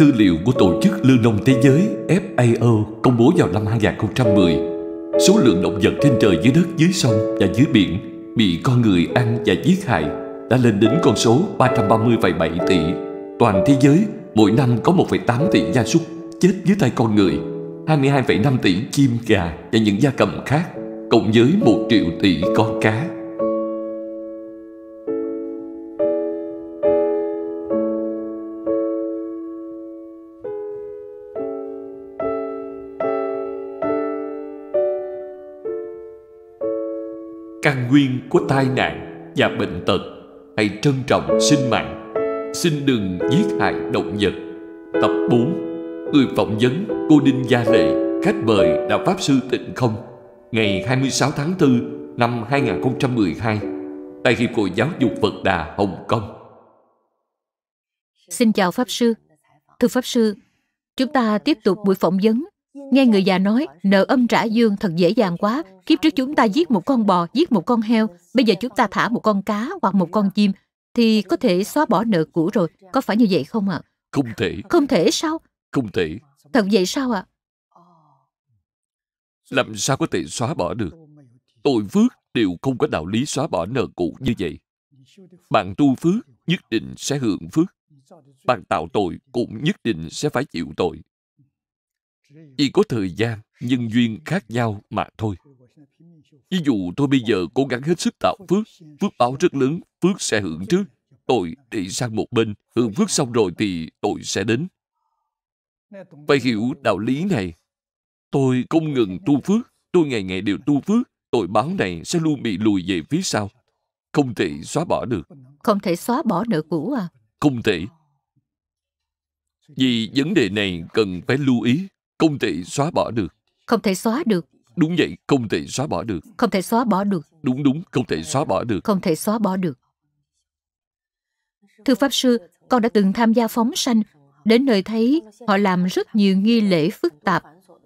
tư liệu của Tổ chức lương Nông Thế Giới FAO công bố vào năm 2010, số lượng động vật trên trời dưới đất, dưới sông và dưới biển bị con người ăn và giết hại đã lên đến con số 330,7 tỷ. Toàn thế giới mỗi năm có 1,8 tỷ gia súc chết dưới tay con người, 22,5 tỷ chim gà và những gia cầm khác, cộng với 1 triệu tỷ con cá. căn nguyên của tai nạn và bệnh tật hãy trân trọng sinh mạng xin đừng giết hại động vật tập 4 người phỏng vấn cô đinh gia lệ khách mời là pháp sư tịnh không ngày 26 tháng 4 năm 2012 tại hiệp hội giáo dục Phật Đà Hồng Kông Xin chào Pháp Sư. Thưa Pháp Sư, chúng ta tiếp tục buổi phỏng vấn Nghe người già nói, nợ âm trả dương thật dễ dàng quá. Kiếp trước chúng ta giết một con bò, giết một con heo. Bây giờ chúng ta thả một con cá hoặc một con chim, thì có thể xóa bỏ nợ cũ rồi. Có phải như vậy không ạ? À? Không thể. Không thể sao? Không thể. Thật vậy sao ạ? À? Làm sao có thể xóa bỏ được? Tội phước đều không có đạo lý xóa bỏ nợ cũ như vậy. Bạn tu phước nhất định sẽ hưởng phước. Bạn tạo tội cũng nhất định sẽ phải chịu tội y có thời gian nhân duyên khác nhau mà thôi ví dụ tôi bây giờ cố gắng hết sức tạo phước phước báo rất lớn phước sẽ hưởng trước tội để sang một bên hưởng phước xong rồi thì tội sẽ đến phải hiểu đạo lý này tôi không ngừng tu phước tôi ngày ngày đều tu phước tội báo này sẽ luôn bị lùi về phía sau không thể xóa bỏ được không thể xóa bỏ nợ cũ à không thể vì vấn đề này cần phải lưu ý không thể xóa bỏ được Không thể xóa được Đúng vậy, không thể xóa bỏ được Không thể xóa bỏ được Đúng đúng, không thể xóa bỏ được Không thể xóa bỏ được Thưa Pháp Sư, con đã từng tham gia phóng sanh Đến nơi thấy họ làm rất nhiều nghi lễ phức tạp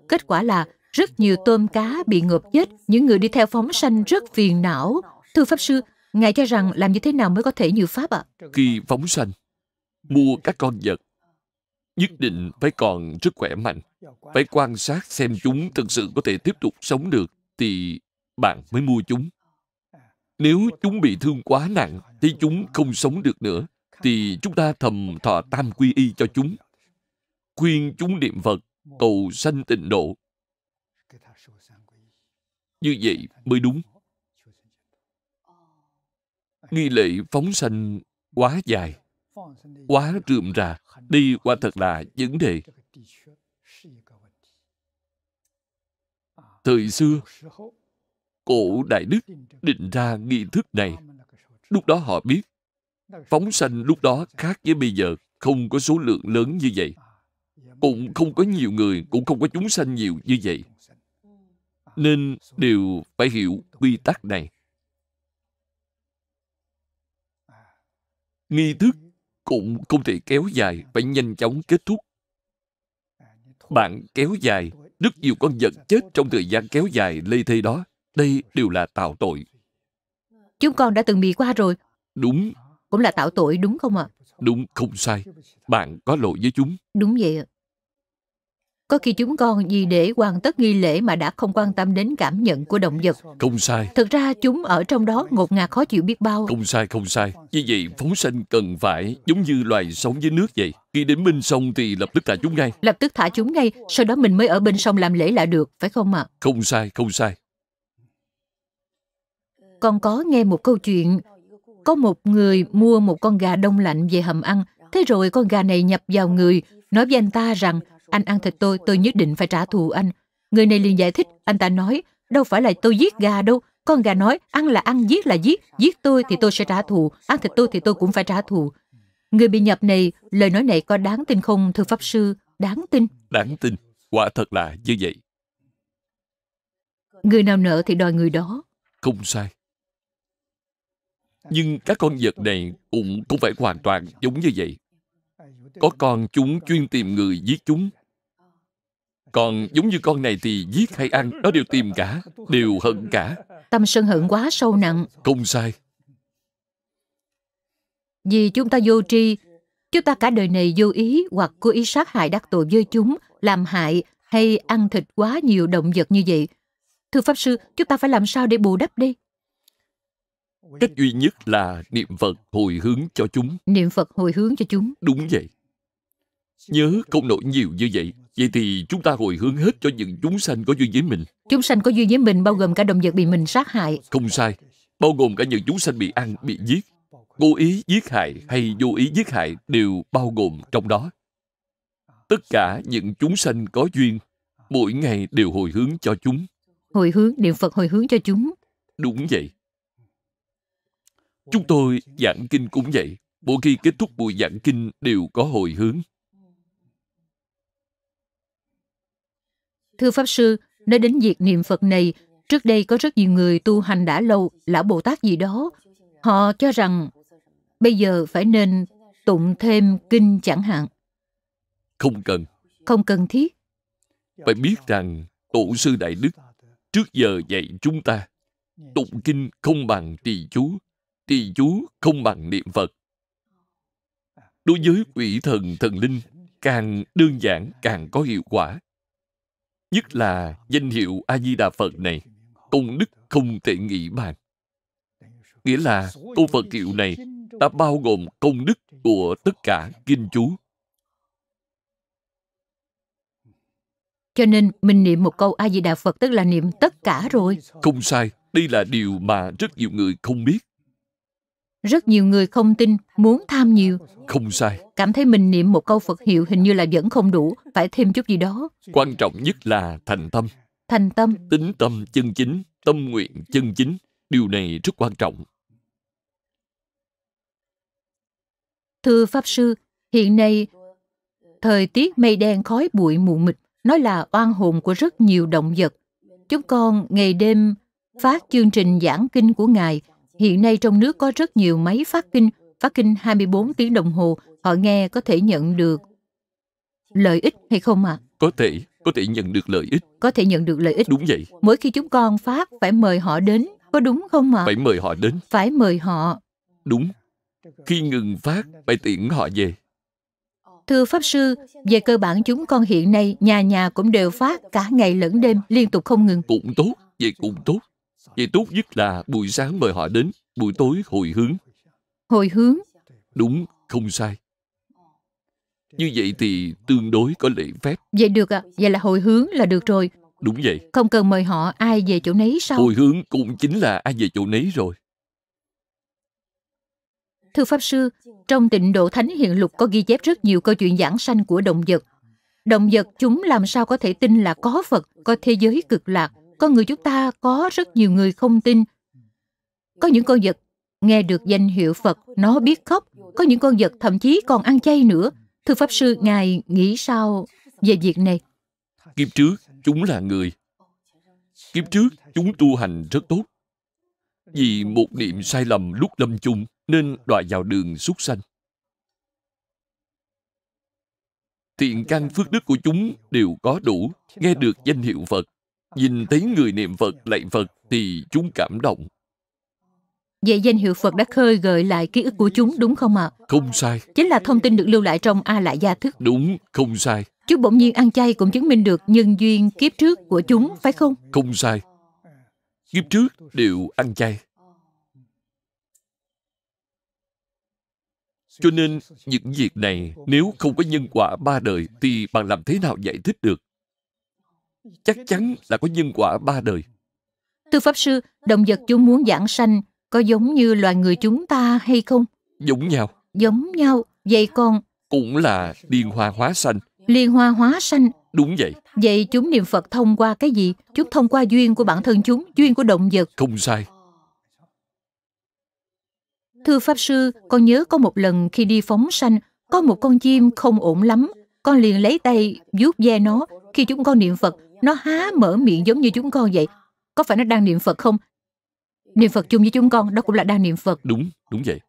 Kết quả là rất nhiều tôm cá bị ngợp chết Những người đi theo phóng sanh rất phiền não Thưa Pháp Sư, Ngài cho rằng làm như thế nào mới có thể như Pháp ạ? À? Khi phóng sanh, mua các con vật nhất định phải còn rất khỏe mạnh phải quan sát xem chúng thực sự có thể tiếp tục sống được thì bạn mới mua chúng nếu chúng bị thương quá nặng thì chúng không sống được nữa thì chúng ta thầm thọ tam quy y cho chúng khuyên chúng niệm phật cầu sanh tịnh độ như vậy mới đúng nghi lễ phóng sanh quá dài quá rượm rà, đi qua thật là vấn đề. Thời xưa, cổ Đại Đức định ra nghi thức này. Lúc đó họ biết, phóng sanh lúc đó khác với bây giờ, không có số lượng lớn như vậy. Cũng không có nhiều người, cũng không có chúng sanh nhiều như vậy. Nên đều phải hiểu quy tắc này. Nghi thức cũng không thể kéo dài phải nhanh chóng kết thúc bạn kéo dài rất nhiều con vật chết trong thời gian kéo dài lê thê đó đây đều là tạo tội chúng con đã từng bị qua rồi đúng cũng là tạo tội đúng không ạ à? đúng không sai bạn có lỗi với chúng đúng vậy ạ có khi chúng con vì để hoàn tất nghi lễ mà đã không quan tâm đến cảm nhận của động vật. Không sai. Thực ra chúng ở trong đó ngột ngạt khó chịu biết bao. Không sai, không sai. Vì vậy phóng sinh cần phải giống như loài sống dưới nước vậy. Khi đến bên sông thì lập tức thả chúng ngay. Lập tức thả chúng ngay, sau đó mình mới ở bên sông làm lễ là được, phải không ạ? À? Không sai, không sai. Con có nghe một câu chuyện, có một người mua một con gà đông lạnh về hầm ăn, thế rồi con gà này nhập vào người, nói với anh ta rằng anh ăn thịt tôi, tôi nhất định phải trả thù anh. Người này liền giải thích, anh ta nói, đâu phải là tôi giết gà đâu. Con gà nói, ăn là ăn, giết là giết. Giết tôi thì tôi sẽ trả thù, ăn thịt tôi thì tôi cũng phải trả thù. Người bị nhập này, lời nói này có đáng tin không, thưa Pháp Sư? Đáng tin. Đáng tin, quả thật là như vậy. Người nào nợ thì đòi người đó. Không sai. Nhưng các con vật này cũng cũng phải hoàn toàn giống như vậy. Có con chúng chuyên tìm người giết chúng còn giống như con này thì giết hay ăn, nó đều tìm cả, đều hận cả. Tâm sân hận quá sâu nặng. Không sai. Vì chúng ta vô tri, chúng ta cả đời này vô ý hoặc cố ý sát hại đắc tội với chúng, làm hại hay ăn thịt quá nhiều động vật như vậy. Thưa Pháp Sư, chúng ta phải làm sao để bù đắp đi? Cách duy nhất là niệm Phật hồi hướng cho chúng. Niệm Phật hồi hướng cho chúng. Đúng vậy. Nhớ không nổi nhiều như vậy Vậy thì chúng ta hồi hướng hết cho những chúng sanh có duyên với mình. Chúng sanh có duyên với mình bao gồm cả động vật bị mình sát hại. Không sai. Bao gồm cả những chúng sanh bị ăn, bị giết. Cố ý giết hại hay vô ý giết hại đều bao gồm trong đó. Tất cả những chúng sanh có duyên, mỗi ngày đều hồi hướng cho chúng. Hồi hướng, niệm Phật hồi hướng cho chúng. Đúng vậy. Chúng tôi giảng kinh cũng vậy. Mỗi khi kết thúc buổi giảng kinh đều có hồi hướng. Thưa Pháp Sư, nói đến việc niệm Phật này, trước đây có rất nhiều người tu hành đã lâu, lão Bồ Tát gì đó. Họ cho rằng bây giờ phải nên tụng thêm kinh chẳng hạn. Không cần. Không cần thiết. Phải biết rằng tổ sư Đại Đức trước giờ dạy chúng ta tụng kinh không bằng trì chú, trì chú không bằng niệm Phật. Đối với quỷ thần thần linh, càng đơn giản càng có hiệu quả nhất là danh hiệu a di đà phật này công đức không thể nghĩ bàn nghĩa là câu phật hiệu này đã bao gồm công đức của tất cả kinh chú cho nên mình niệm một câu a di đà phật tức là niệm tất cả rồi không sai đây là điều mà rất nhiều người không biết rất nhiều người không tin, muốn tham nhiều. Không sai. Cảm thấy mình niệm một câu Phật hiệu hình như là vẫn không đủ, phải thêm chút gì đó. Quan trọng nhất là thành tâm. Thành tâm. Tính tâm chân chính, tâm nguyện chân chính. Điều này rất quan trọng. Thưa Pháp Sư, hiện nay thời tiết mây đen khói bụi mù mịt, nó là oan hồn của rất nhiều động vật. Chúng con ngày đêm phát chương trình giảng kinh của Ngài – Hiện nay trong nước có rất nhiều máy phát kinh, phát kinh 24 tiếng đồng hồ, họ nghe có thể nhận được lợi ích hay không ạ? À? Có thể, có thể nhận được lợi ích. Có thể nhận được lợi ích. Đúng vậy. Mỗi khi chúng con phát phải mời họ đến, có đúng không ạ? À? Phải mời họ đến. Phải mời họ. Đúng. Khi ngừng phát, phải tiễn họ về. Thưa Pháp Sư, về cơ bản chúng con hiện nay nhà nhà cũng đều phát cả ngày lẫn đêm liên tục không ngừng. Cũng tốt, vậy cũng tốt. Vậy tốt nhất là buổi sáng mời họ đến, buổi tối hồi hướng. Hồi hướng? Đúng, không sai. Như vậy thì tương đối có lễ phép. Vậy được ạ, à? vậy là hồi hướng là được rồi. Đúng vậy. Không cần mời họ ai về chỗ nấy sao? Hồi hướng cũng chính là ai về chỗ nấy rồi. Thưa Pháp Sư, trong tịnh độ Thánh Hiện Lục có ghi chép rất nhiều câu chuyện giảng sanh của động vật. Động vật chúng làm sao có thể tin là có Phật, có thế giới cực lạc, con người chúng ta có rất nhiều người không tin. Có những con vật nghe được danh hiệu Phật nó biết khóc, có những con vật thậm chí còn ăn chay nữa. Thưa Pháp Sư, Ngài nghĩ sao về việc này? Kiếp trước, chúng là người. Kiếp trước, chúng tu hành rất tốt. Vì một niệm sai lầm lúc lâm chung nên đọa vào đường súc sanh. Thiện căn phước đức của chúng đều có đủ, nghe được danh hiệu Phật nhìn thấy người niệm Phật lạy Phật thì chúng cảm động. Vậy danh hiệu Phật đã khơi gợi lại ký ức của chúng đúng không ạ? À? Không sai. Chính là thông tin được lưu lại trong A Lại Gia Thức. Đúng, không sai. Chú bỗng nhiên ăn chay cũng chứng minh được nhân duyên kiếp trước của chúng, phải không? Không sai. Kiếp trước đều ăn chay. Cho nên, những việc này nếu không có nhân quả ba đời thì bạn làm thế nào giải thích được? chắc chắn là có nhân quả ba đời. Thưa Pháp Sư, động vật chúng muốn giảng sanh có giống như loài người chúng ta hay không? Giống nhau. Giống nhau, vậy con? Cũng là liên hoa hóa sanh. Liên hoa hóa sanh? Đúng vậy. Vậy chúng niệm Phật thông qua cái gì? Chúng thông qua duyên của bản thân chúng, duyên của động vật. Không sai. Thưa Pháp Sư, con nhớ có một lần khi đi phóng sanh, có một con chim không ổn lắm. Con liền lấy tay vuốt ve nó. Khi chúng con niệm Phật, nó há mở miệng giống như chúng con vậy. Có phải nó đang niệm Phật không? Niệm Phật chung với chúng con, đó cũng là đang niệm Phật. Đúng, đúng vậy.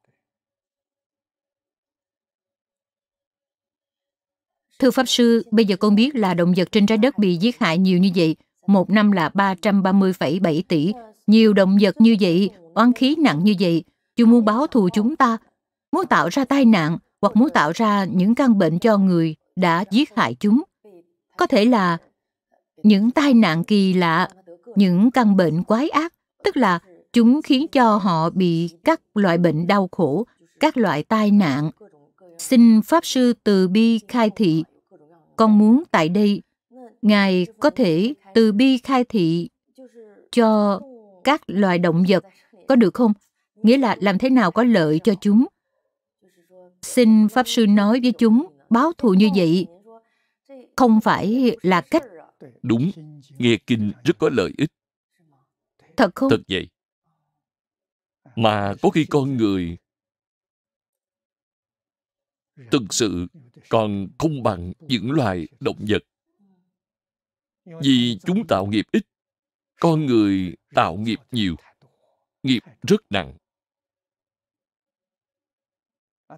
Thưa Pháp Sư, bây giờ con biết là động vật trên trái đất bị giết hại nhiều như vậy. Một năm là 330,7 tỷ. Nhiều động vật như vậy, oan khí nặng như vậy. Chúng muốn báo thù chúng ta, muốn tạo ra tai nạn hoặc muốn tạo ra những căn bệnh cho người đã giết hại chúng. Có thể là những tai nạn kỳ lạ, những căn bệnh quái ác, tức là chúng khiến cho họ bị các loại bệnh đau khổ, các loại tai nạn. Xin Pháp Sư Từ Bi khai thị, con muốn tại đây, Ngài có thể từ bi khai thị cho các loài động vật, có được không? Nghĩa là làm thế nào có lợi cho chúng? Xin Pháp Sư nói với chúng báo thù như vậy không phải là cách Đúng, nghe kinh rất có lợi ích. Thật không? Thật vậy. Mà có khi con người thực sự còn không bằng những loài động vật. Vì chúng tạo nghiệp ít, con người tạo nghiệp nhiều, nghiệp rất nặng.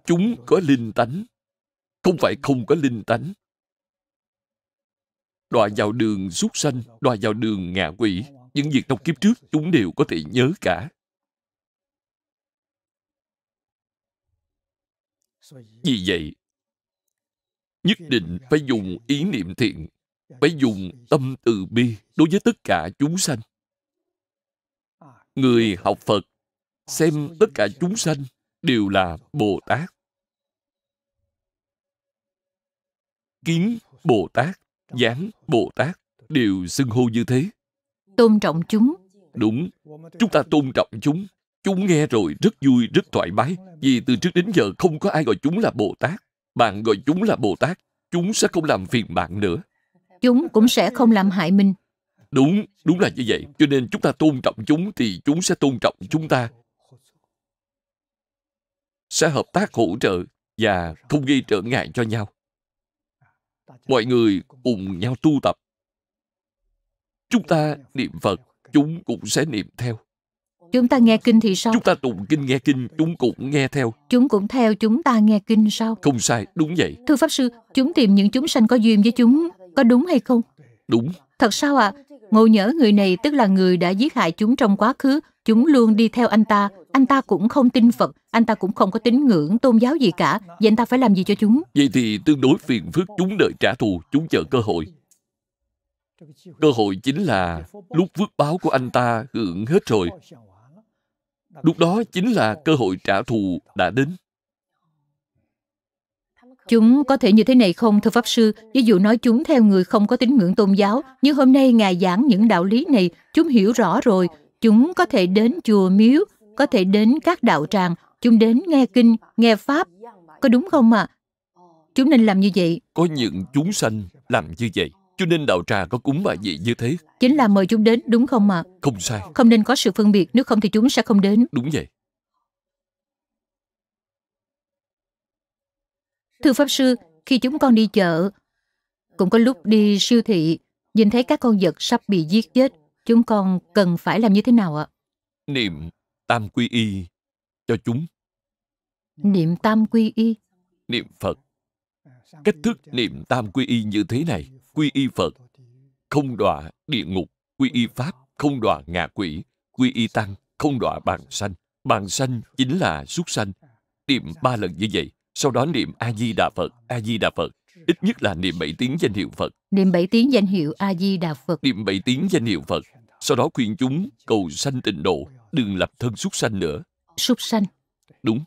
Chúng có linh tánh, không phải không có linh tánh đọa vào đường súc sanh, đọa vào đường ngạ quỷ. Những việc trong kiếp trước chúng đều có thể nhớ cả. Vì vậy, nhất định phải dùng ý niệm thiện, phải dùng tâm từ bi đối với tất cả chúng sanh. Người học Phật xem tất cả chúng sanh đều là Bồ Tát. Kiến Bồ Tát giảng bồ tát đều xưng hô như thế tôn trọng chúng đúng chúng ta tôn trọng chúng chúng nghe rồi rất vui rất thoải mái vì từ trước đến giờ không có ai gọi chúng là bồ tát bạn gọi chúng là bồ tát chúng sẽ không làm phiền bạn nữa chúng cũng sẽ không làm hại mình đúng đúng là như vậy cho nên chúng ta tôn trọng chúng thì chúng sẽ tôn trọng chúng ta sẽ hợp tác hỗ trợ và không gây trở ngại cho nhau mọi người cùng nhau tu tập chúng ta niệm phật chúng cũng sẽ niệm theo chúng ta nghe kinh thì sao chúng ta tụng kinh nghe kinh chúng cũng nghe theo chúng cũng theo chúng ta nghe kinh sao không sai đúng vậy thưa pháp sư chúng tìm những chúng sanh có duyên với chúng có đúng hay không đúng thật sao ạ à? ngộ nhỡ người này tức là người đã giết hại chúng trong quá khứ chúng luôn đi theo anh ta anh ta cũng không tin Phật, anh ta cũng không có tín ngưỡng, tôn giáo gì cả. Vậy anh ta phải làm gì cho chúng? Vậy thì tương đối phiền phức chúng đợi trả thù, chúng chờ cơ hội. Cơ hội chính là lúc phước báo của anh ta hưởng hết rồi. Lúc đó chính là cơ hội trả thù đã đến. Chúng có thể như thế này không, thưa Pháp Sư? Ví dụ nói chúng theo người không có tín ngưỡng tôn giáo, nhưng hôm nay Ngài giảng những đạo lý này, chúng hiểu rõ rồi. Chúng có thể đến chùa miếu, có thể đến các đạo tràng, chúng đến nghe kinh, nghe pháp. Có đúng không ạ? À? Chúng nên làm như vậy. Có những chúng sanh làm như vậy, cho nên đạo tràng có cúng bài vị như thế. Chính là mời chúng đến, đúng không ạ? À? Không sai. Không nên có sự phân biệt, nếu không thì chúng sẽ không đến. Đúng vậy. Thưa Pháp Sư, khi chúng con đi chợ, cũng có lúc đi siêu thị, nhìn thấy các con vật sắp bị giết chết, chúng con cần phải làm như thế nào ạ? Niệm tam quy y cho chúng niệm tam quy y niệm phật cách thức niệm tam quy y như thế này quy y phật không đọa địa ngục quy y pháp không đọa ngạ quỷ quy y tăng không đọa bàn sanh bàn sanh chính là xuất sanh niệm ba lần như vậy sau đó niệm a di đà phật a di đà phật ít nhất là niệm bảy tiếng danh hiệu phật niệm bảy tiếng danh hiệu a di đà phật niệm bảy tiếng danh hiệu phật sau đó khuyên chúng cầu sanh tịnh độ đừng lập thân súc sanh nữa súc sanh đúng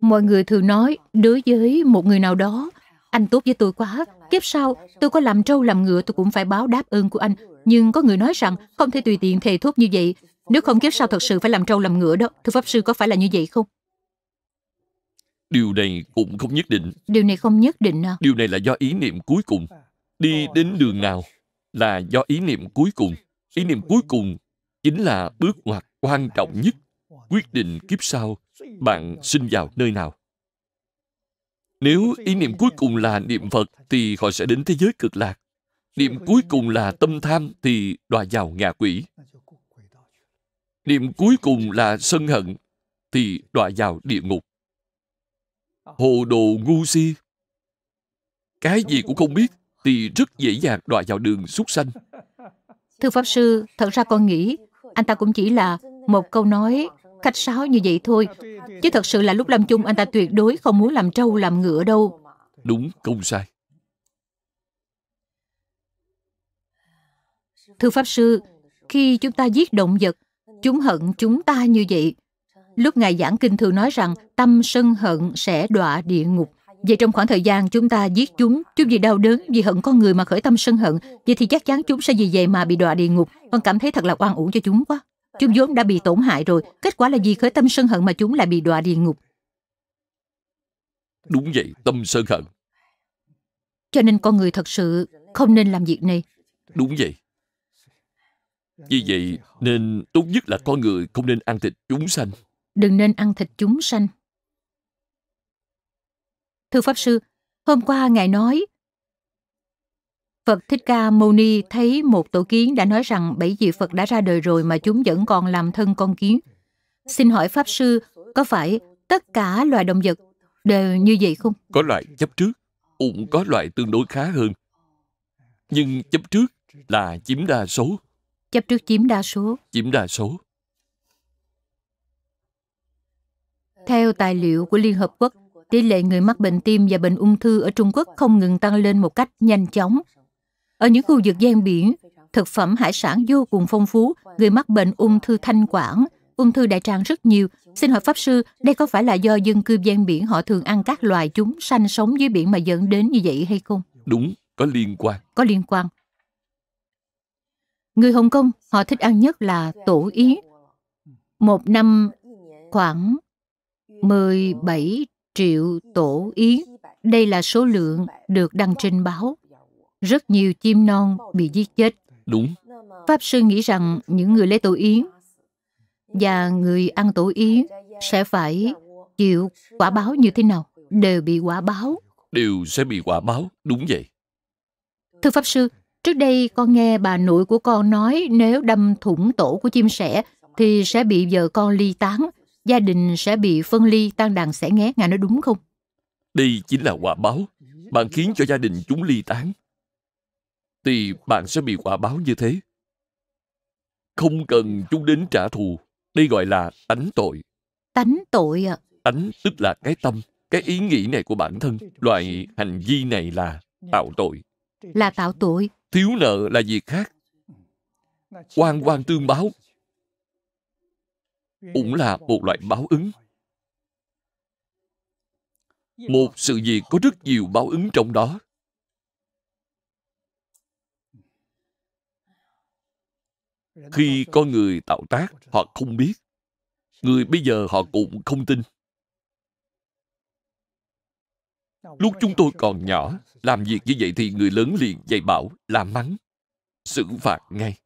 mọi người thường nói đối với một người nào đó anh tốt với tôi quá kiếp sau tôi có làm trâu làm ngựa tôi cũng phải báo đáp ơn của anh nhưng có người nói rằng không thể tùy tiện thề thốt như vậy nếu không kiếp sau thật sự phải làm trâu làm ngựa đó thưa pháp sư có phải là như vậy không điều này cũng không nhất định điều này không nhất định à điều này là do ý niệm cuối cùng đi đến đường nào là do ý niệm cuối cùng ý niệm cuối cùng chính là bước ngoặt quan trọng nhất quyết định kiếp sau bạn sinh vào nơi nào nếu ý niệm cuối cùng là niệm phật thì họ sẽ đến thế giới cực lạc niệm cuối cùng là tâm tham thì đọa vào ngạ quỷ niệm cuối cùng là sân hận thì đọa vào địa ngục hồ đồ ngu si cái gì cũng không biết thì rất dễ dàng đọa vào đường súc sanh. Thưa Pháp Sư, thật ra con nghĩ anh ta cũng chỉ là một câu nói khách sáo như vậy thôi. Chứ thật sự là lúc làm chung anh ta tuyệt đối không muốn làm trâu làm ngựa đâu. Đúng, không sai. Thưa Pháp Sư, khi chúng ta giết động vật, chúng hận chúng ta như vậy. Lúc Ngài giảng kinh thường nói rằng tâm sân hận sẽ đọa địa ngục. Vậy trong khoảng thời gian chúng ta giết chúng, chúng vì đau đớn, vì hận con người mà khởi tâm sân hận, vậy thì chắc chắn chúng sẽ vì vậy mà bị đọa địa ngục. Con cảm thấy thật là oan uổng cho chúng quá. Chúng vốn đã bị tổn hại rồi, kết quả là vì khởi tâm sân hận mà chúng lại bị đọa địa ngục. Đúng vậy, tâm sân hận. Cho nên con người thật sự không nên làm việc này. Đúng vậy. Vì vậy, nên tốt nhất là con người không nên ăn thịt chúng sanh. Đừng nên ăn thịt chúng sanh. Thưa Pháp Sư, hôm qua Ngài nói, Phật Thích Ca Mâu Ni thấy một tổ kiến đã nói rằng bảy vị Phật đã ra đời rồi mà chúng vẫn còn làm thân con kiến. Xin hỏi Pháp Sư, có phải tất cả loài động vật đều như vậy không? Có loại chấp trước, cũng có loại tương đối khá hơn. Nhưng chấp trước là chiếm đa số. Chấp trước chiếm đa số. Chiếm đa số. Theo tài liệu của Liên Hợp Quốc, tỷ lệ người mắc bệnh tim và bệnh ung thư ở Trung Quốc không ngừng tăng lên một cách nhanh chóng. Ở những khu vực gian biển, thực phẩm hải sản vô cùng phong phú, người mắc bệnh ung thư thanh quản, ung thư đại tràng rất nhiều. Xin hỏi Pháp Sư, đây có phải là do dân cư gian biển họ thường ăn các loài chúng sanh sống dưới biển mà dẫn đến như vậy hay không? Đúng, có liên quan. Có liên quan. Người Hồng Kông, họ thích ăn nhất là tổ yến. Một năm khoảng 17 triệu tổ yến. Đây là số lượng được đăng trên báo. Rất nhiều chim non bị giết chết. Đúng. Pháp sư nghĩ rằng những người lấy tổ yến và người ăn tổ yến sẽ phải chịu quả báo như thế nào? Đều bị quả báo. Đều sẽ bị quả báo, đúng vậy. Thưa Pháp sư, trước đây con nghe bà nội của con nói nếu đâm thủng tổ của chim sẻ thì sẽ bị vợ con ly tán gia đình sẽ bị phân ly tan đàn sẽ nghé ngài nói đúng không đây chính là quả báo bạn khiến cho gia đình chúng ly tán thì bạn sẽ bị quả báo như thế không cần chúng đến trả thù đây gọi là tánh tội tánh tội ạ à. tánh tức là cái tâm cái ý nghĩ này của bản thân loại hành vi này là tạo tội là tạo tội thiếu nợ là gì khác quan quan tương báo cũng là một loại báo ứng một sự việc có rất nhiều báo ứng trong đó khi có người tạo tác họ không biết người bây giờ họ cũng không tin lúc chúng tôi còn nhỏ làm việc như vậy thì người lớn liền dạy bảo la mắng xử phạt ngay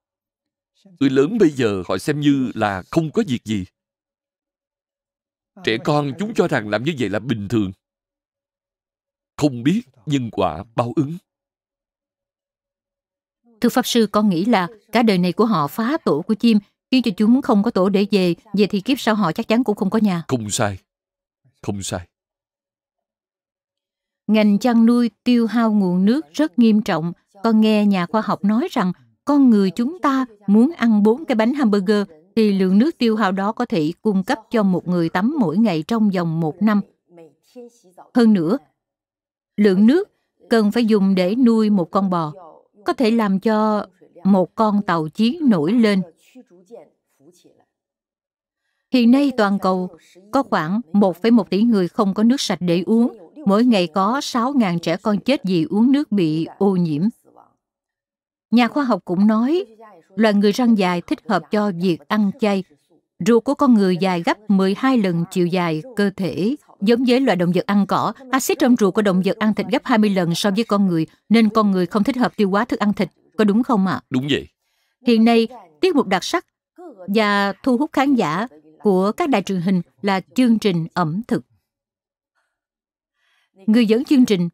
Người lớn bây giờ họ xem như là không có việc gì. À, Trẻ con chúng cho rằng làm như vậy là bình thường. Không biết nhân quả báo ứng. Thưa Pháp Sư, con nghĩ là cả đời này của họ phá tổ của chim, khiến cho chúng không có tổ để về, về thì kiếp sau họ chắc chắn cũng không có nhà. Không sai, không sai. Ngành chăn nuôi tiêu hao nguồn nước rất nghiêm trọng. Con nghe nhà khoa học nói rằng con người chúng ta muốn ăn bốn cái bánh hamburger thì lượng nước tiêu hao đó có thể cung cấp cho một người tắm mỗi ngày trong vòng một năm. Hơn nữa, lượng nước cần phải dùng để nuôi một con bò có thể làm cho một con tàu chiến nổi lên. Hiện nay toàn cầu có khoảng 1,1 tỷ người không có nước sạch để uống. Mỗi ngày có 6.000 trẻ con chết vì uống nước bị ô nhiễm. Nhà khoa học cũng nói, loài người răng dài thích hợp cho việc ăn chay. Ruột của con người dài gấp 12 lần chiều dài cơ thể. Giống với loài động vật ăn cỏ, axit trong ruột của động vật ăn thịt gấp 20 lần so với con người, nên con người không thích hợp tiêu hóa thức ăn thịt. Có đúng không ạ? À? Đúng vậy. Hiện nay, tiết mục đặc sắc và thu hút khán giả của các đài truyền hình là chương trình ẩm thực. Người dẫn chương trình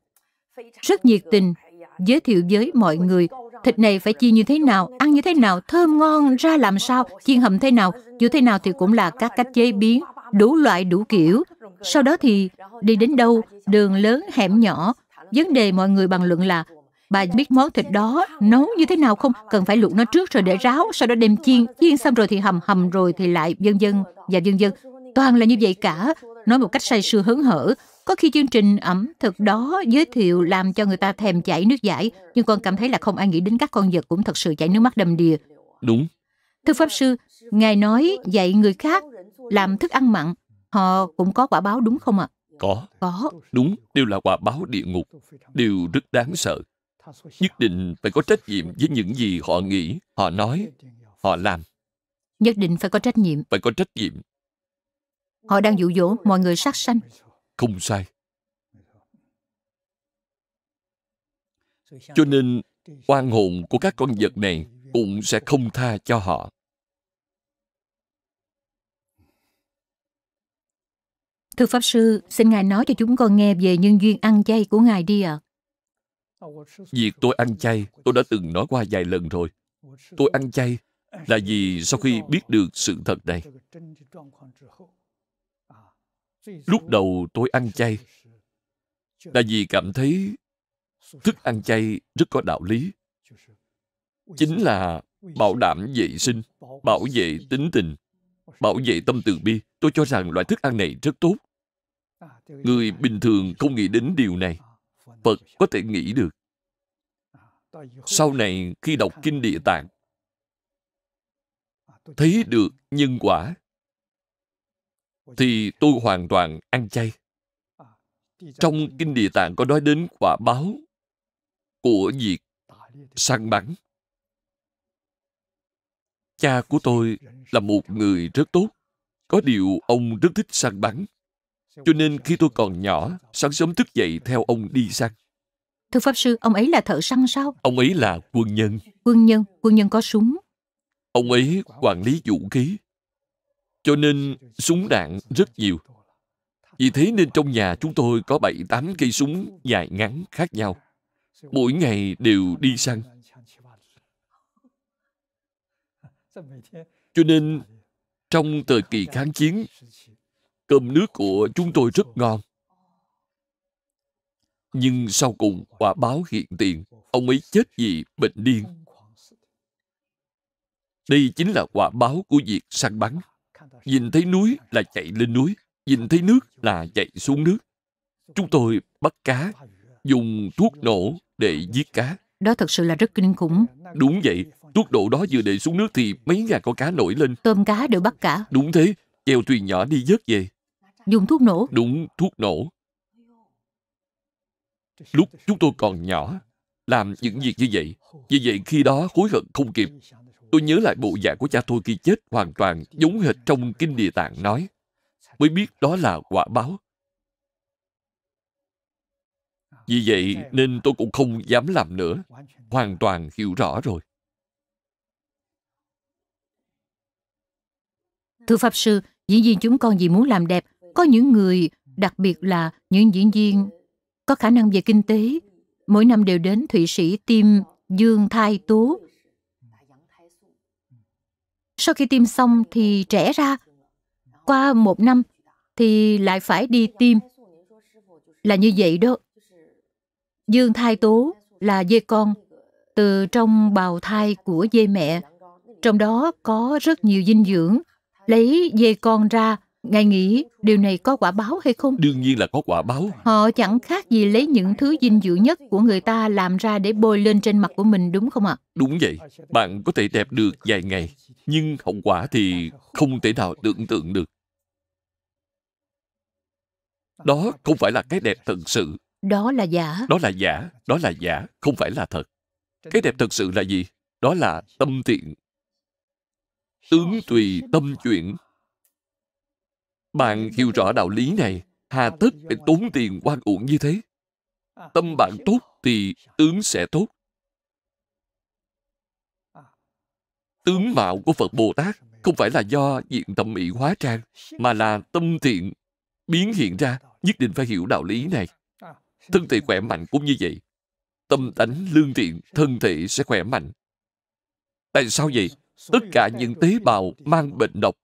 rất nhiệt tình giới thiệu với mọi người thịt này phải chi như thế nào, ăn như thế nào, thơm ngon, ra làm sao, chiên hầm thế nào, dù thế nào thì cũng là các cách chế biến, đủ loại đủ kiểu. Sau đó thì đi đến đâu, đường lớn, hẻm nhỏ, vấn đề mọi người bàn luận là bà biết món thịt đó nấu như thế nào không cần phải luộc nó trước rồi để ráo sau đó đem chiên chiên xong rồi thì hầm hầm rồi thì lại vân vân và vân vân toàn là như vậy cả nói một cách say sưa hớn hở có khi chương trình ẩm thực đó giới thiệu làm cho người ta thèm chảy nước giải, nhưng con cảm thấy là không ai nghĩ đến các con vật cũng thật sự chảy nước mắt đầm đìa. Đúng. Thưa Pháp Sư, Ngài nói dạy người khác làm thức ăn mặn, họ cũng có quả báo đúng không ạ? Có. Có. Đúng, đều là quả báo địa ngục, đều rất đáng sợ. Nhất định phải có trách nhiệm với những gì họ nghĩ, họ nói, họ làm. Nhất định phải có trách nhiệm. Phải có trách nhiệm. Họ đang dụ dỗ mọi người sát sanh không sai cho nên oan hồn của các con vật này cũng sẽ không tha cho họ thưa pháp sư xin ngài nói cho chúng con nghe về nhân duyên ăn chay của ngài đi ạ à. việc tôi ăn chay tôi đã từng nói qua vài lần rồi tôi ăn chay là vì sau khi biết được sự thật này lúc đầu tôi ăn chay là vì cảm thấy thức ăn chay rất có đạo lý chính là bảo đảm vệ sinh bảo vệ tính tình bảo vệ tâm từ bi tôi cho rằng loại thức ăn này rất tốt người bình thường không nghĩ đến điều này phật có thể nghĩ được sau này khi đọc kinh địa tạng thấy được nhân quả thì tôi hoàn toàn ăn chay. À, Trong Kinh Địa Tạng có nói đến quả báo của việc săn bắn. Cha của tôi là một người rất tốt. Có điều ông rất thích săn bắn. Cho nên khi tôi còn nhỏ, sáng sớm thức dậy theo ông đi săn. Thưa Pháp Sư, ông ấy là thợ săn sao? Ông ấy là quân nhân. Quân nhân, quân nhân có súng. Ông ấy quản lý vũ khí cho nên súng đạn rất nhiều vì thế nên trong nhà chúng tôi có bảy tám cây súng dài ngắn khác nhau. Mỗi ngày đều đi săn. Cho nên, trong thời kỳ kháng chiến, cơm nước của chúng tôi rất ngon. Nhưng sau cùng, quả báo hiện tiền, ông ấy chết vì bệnh điên. Đây chính là quả báo của việc săn bắn. Nhìn thấy núi là chạy lên núi, nhìn thấy nước là chạy xuống nước. Chúng tôi bắt cá, dùng thuốc nổ để giết cá. Đó thật sự là rất kinh khủng. Đúng vậy, thuốc nổ đó vừa để xuống nước thì mấy ngàn con cá nổi lên. Tôm cá đều bắt cả. Đúng thế, chèo thuyền nhỏ đi vớt về. Dùng thuốc nổ? Đúng, thuốc nổ. Lúc chúng tôi còn nhỏ, làm những việc như vậy. Vì vậy khi đó hối hận không kịp. Tôi nhớ lại bộ dạng của cha tôi khi chết hoàn toàn giống hệt trong Kinh Địa Tạng nói. Mới biết đó là quả báo. Vì vậy nên tôi cũng không dám làm nữa. Hoàn toàn hiểu rõ rồi. Thưa Pháp Sư, diễn viên chúng con vì muốn làm đẹp, có những người, đặc biệt là những diễn viên có khả năng về kinh tế, mỗi năm đều đến Thụy Sĩ tiêm dương thai tố sau khi tiêm xong thì trẻ ra. Qua một năm thì lại phải đi tiêm. Là như vậy đó. Dương thai tố là dê con từ trong bào thai của dê mẹ. Trong đó có rất nhiều dinh dưỡng. Lấy dê con ra Ngài nghĩ điều này có quả báo hay không? Đương nhiên là có quả báo. Họ chẳng khác gì lấy những thứ dinh dưỡng nhất của người ta làm ra để bôi lên trên mặt của mình đúng không ạ? Đúng vậy. Bạn có thể đẹp được vài ngày, nhưng hậu quả thì không thể nào tưởng tượng được. Đó không phải là cái đẹp thật sự. Đó là giả. Đó là giả, đó là giả, không phải là thật. Cái đẹp thật sự là gì? Đó là tâm thiện. Tướng tùy tâm chuyển, bạn hiểu rõ đạo lý này, hà tất phải tốn tiền quan uổng như thế. Tâm bạn tốt thì tướng sẽ tốt. Tướng mạo của Phật Bồ Tát không phải là do diện tâm mỹ hóa trang, mà là tâm thiện biến hiện ra, nhất định phải hiểu đạo lý này. Thân thể khỏe mạnh cũng như vậy. Tâm tánh lương thiện, thân thể sẽ khỏe mạnh. Tại sao vậy? Tất cả những tế bào mang bệnh độc,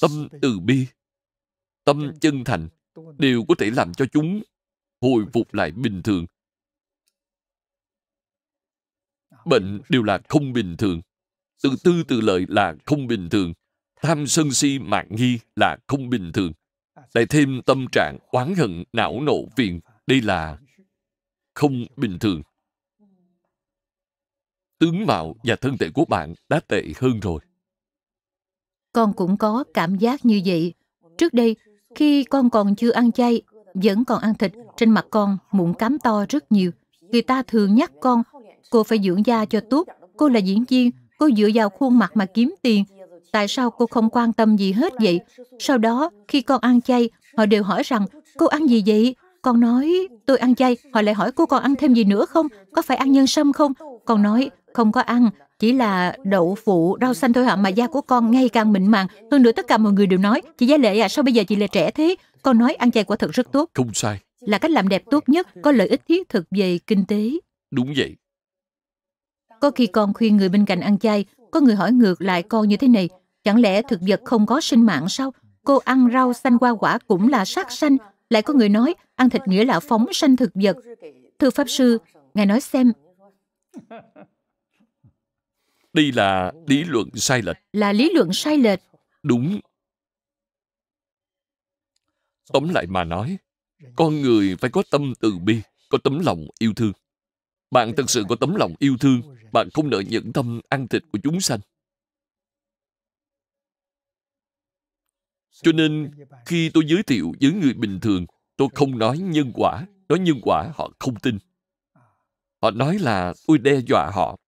tâm từ bi tâm chân thành đều có thể làm cho chúng hồi phục lại bình thường bệnh đều là không bình thường từ tư từ lợi là không bình thường tham sân si mạng nghi là không bình thường lại thêm tâm trạng oán hận não nộ phiền đây là không bình thường tướng mạo và thân thể của bạn đã tệ hơn rồi con cũng có cảm giác như vậy trước đây khi con còn chưa ăn chay, vẫn còn ăn thịt, trên mặt con mụn cám to rất nhiều. Người ta thường nhắc con, cô phải dưỡng da cho tốt, cô là diễn viên, cô dựa vào khuôn mặt mà kiếm tiền. Tại sao cô không quan tâm gì hết vậy? Sau đó, khi con ăn chay, họ đều hỏi rằng, cô ăn gì vậy? Con nói, tôi ăn chay. Họ lại hỏi cô còn ăn thêm gì nữa không? Có phải ăn nhân sâm không? Con nói, không có ăn. Chỉ là đậu phụ, rau xanh thôi hả mà da của con ngày càng mịn màng. Hơn nữa tất cả mọi người đều nói, chị Gia Lệ à, sao bây giờ chị Lệ trẻ thế? Con nói ăn chay quả thực rất tốt. Không sai. Là cách làm đẹp tốt nhất, có lợi ích thiết thực về kinh tế. Đúng vậy. Có khi con khuyên người bên cạnh ăn chay, có người hỏi ngược lại con như thế này. Chẳng lẽ thực vật không có sinh mạng sao? Cô ăn rau xanh hoa quả cũng là sát sanh. Lại có người nói, ăn thịt nghĩa là phóng sanh thực vật. Thưa Pháp Sư, Ngài nói xem, đây là lý luận sai lệch. Là lý luận sai lệch. Đúng. Tóm lại mà nói, con người phải có tâm từ bi, có tấm lòng yêu thương. Bạn thật sự có tấm lòng yêu thương, bạn không nợ những tâm ăn thịt của chúng sanh. Cho nên, khi tôi giới thiệu với người bình thường, tôi không nói nhân quả. Nói nhân quả họ không tin. Họ nói là tôi đe dọa họ,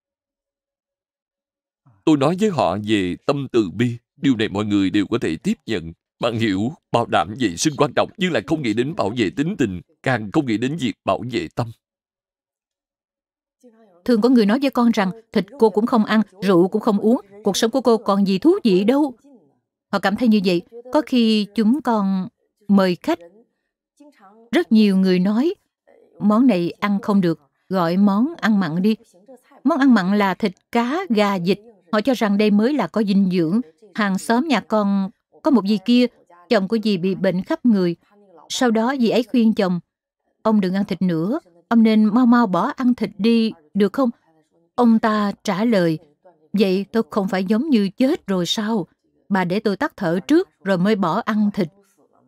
Tôi nói với họ về tâm từ bi, điều này mọi người đều có thể tiếp nhận. Bạn hiểu, bảo đảm vệ sinh quan trọng nhưng lại không nghĩ đến bảo vệ tính tình, càng không nghĩ đến việc bảo vệ tâm. Thường có người nói với con rằng thịt cô cũng không ăn, rượu cũng không uống, cuộc sống của cô còn gì thú vị đâu. Họ cảm thấy như vậy, có khi chúng con mời khách. Rất nhiều người nói, món này ăn không được, gọi món ăn mặn đi. Món ăn mặn là thịt cá, gà, vịt, Họ cho rằng đây mới là có dinh dưỡng. Hàng xóm nhà con có một gì kia, chồng của dì bị bệnh khắp người. Sau đó dì ấy khuyên chồng, ông đừng ăn thịt nữa, ông nên mau mau bỏ ăn thịt đi, được không? Ông ta trả lời, vậy tôi không phải giống như chết rồi sao? Bà để tôi tắt thở trước rồi mới bỏ ăn thịt.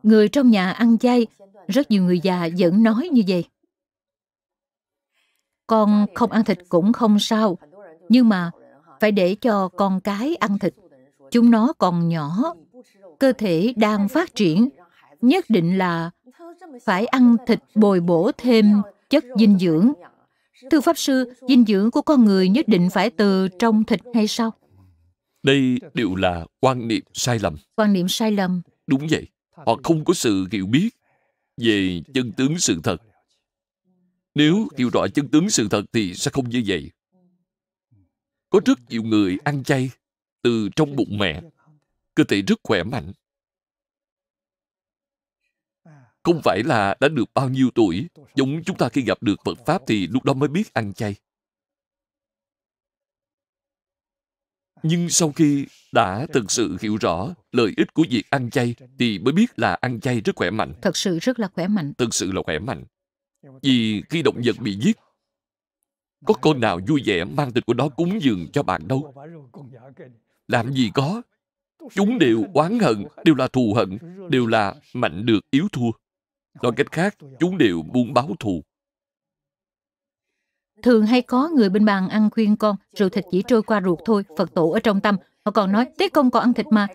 Người trong nhà ăn chay, rất nhiều người già vẫn nói như vậy. Con không ăn thịt cũng không sao, nhưng mà phải để cho con cái ăn thịt chúng nó còn nhỏ cơ thể đang phát triển nhất định là phải ăn thịt bồi bổ thêm chất dinh dưỡng thưa pháp sư dinh dưỡng của con người nhất định phải từ trong thịt hay sao đây đều là quan niệm sai lầm quan niệm sai lầm đúng vậy họ không có sự hiểu biết về chân tướng sự thật nếu hiểu rõ chân tướng sự thật thì sẽ không như vậy có rất nhiều người ăn chay từ trong bụng mẹ. Cơ thể rất khỏe mạnh. Không phải là đã được bao nhiêu tuổi, giống chúng ta khi gặp được Phật Pháp thì lúc đó mới biết ăn chay. Nhưng sau khi đã thực sự hiểu rõ lợi ích của việc ăn chay thì mới biết là ăn chay rất khỏe mạnh. Thật sự rất là khỏe mạnh. Thật sự là khỏe mạnh. Vì khi động vật bị giết có cô nào vui vẻ mang thịt của nó cúng dường cho bạn đâu. Làm gì có. Chúng đều oán hận, đều là thù hận, đều là mạnh được yếu thua. Nói cách khác, chúng đều muốn báo thù. Thường hay có người bên bàn ăn khuyên con, rượu thịt chỉ trôi qua ruột thôi, Phật tổ ở trong tâm. Họ còn nói, Tế Công còn ăn thịt mà.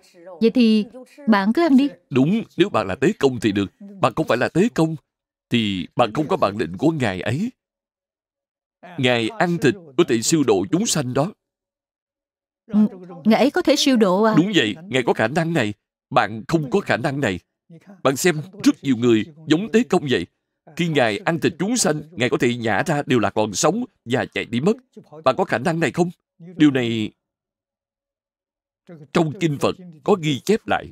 Vậy thì bạn cứ ăn đi. Đúng, nếu bạn là Tế Công thì được. Bạn không phải là Tế Công, thì bạn không có bản định của Ngài ấy. Ngài ăn thịt có thể siêu độ chúng sanh đó. Ừ, ngài ấy có thể siêu độ à? Đúng vậy, Ngài có khả năng này. Bạn không có khả năng này. Bạn xem rất nhiều người giống tế công vậy. Khi Ngài ăn thịt chúng sanh, Ngài có thể nhả ra đều là còn sống và chạy đi mất. Bạn có khả năng này không? Điều này trong Kinh Phật có ghi chép lại.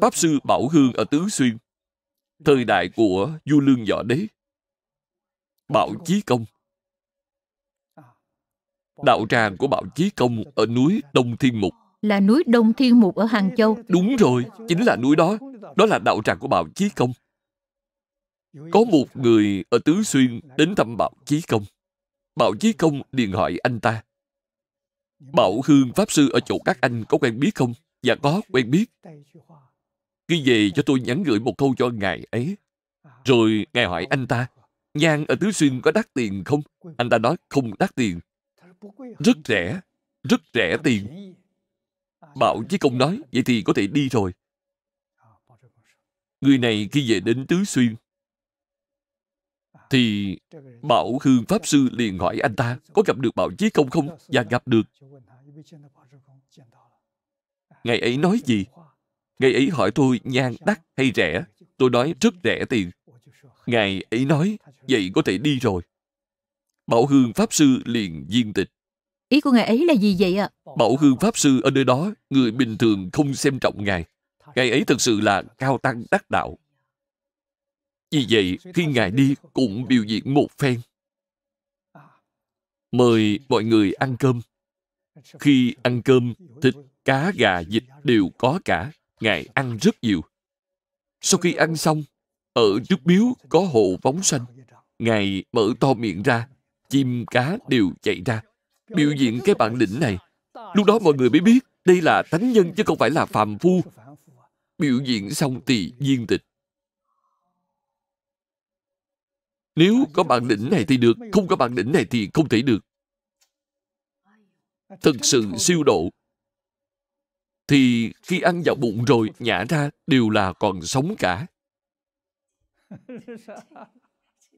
Pháp Sư Bảo Hương ở Tứ Xuyên, thời đại của vua Lương Võ Đế, Bảo Chí Công. Đạo tràng của Bảo Chí Công ở núi Đông Thiên Mục. Là núi Đông Thiên Mục ở Hàng Châu. Đúng rồi, chính là núi đó. Đó là đạo tràng của Bảo Chí Công. Có một người ở Tứ Xuyên đến thăm Bảo Chí Công. Bảo Chí Công liền hỏi anh ta. Bảo Hương Pháp Sư ở chỗ các anh có quen biết không? Dạ có, quen biết. Ghi về cho tôi nhắn gửi một câu cho ngài ấy. Rồi ngài hỏi anh ta, Nhang ở Tứ Xuyên có đắt tiền không? Anh ta nói không đắt tiền. Rất rẻ, rất rẻ tiền. Bảo Chí Công nói, vậy thì có thể đi rồi. Người này khi về đến Tứ Xuyên, thì Bảo Hương Pháp Sư liền hỏi anh ta có gặp được Bảo Chí Công không? Và dạ, gặp được. Ngày ấy nói gì? Ngày ấy hỏi tôi nhan đắt hay rẻ? Tôi nói rất rẻ tiền. Ngài ấy nói, vậy có thể đi rồi. Bảo Hương Pháp Sư liền viên tịch. Ý của Ngài ấy là gì vậy ạ? À? Bảo Hương Pháp Sư ở nơi đó, người bình thường không xem trọng Ngài. Ngài ấy thật sự là cao tăng đắc đạo. Vì vậy, khi Ngài đi cũng biểu diễn một phen. Mời mọi người ăn cơm. Khi ăn cơm, thịt, cá, gà, vịt đều có cả. Ngài ăn rất nhiều. Sau khi ăn xong, ở trước biếu có hồ phóng xanh Ngài mở to miệng ra, chim cá đều chạy ra. Biểu diễn cái bản lĩnh này. Lúc đó mọi người mới biết đây là thánh nhân chứ không phải là phàm phu. Biểu diễn xong thì viên tịch. Nếu có bản lĩnh này thì được, không có bản lĩnh này thì không thể được. Thực sự siêu độ. Thì khi ăn vào bụng rồi, nhả ra đều là còn sống cả.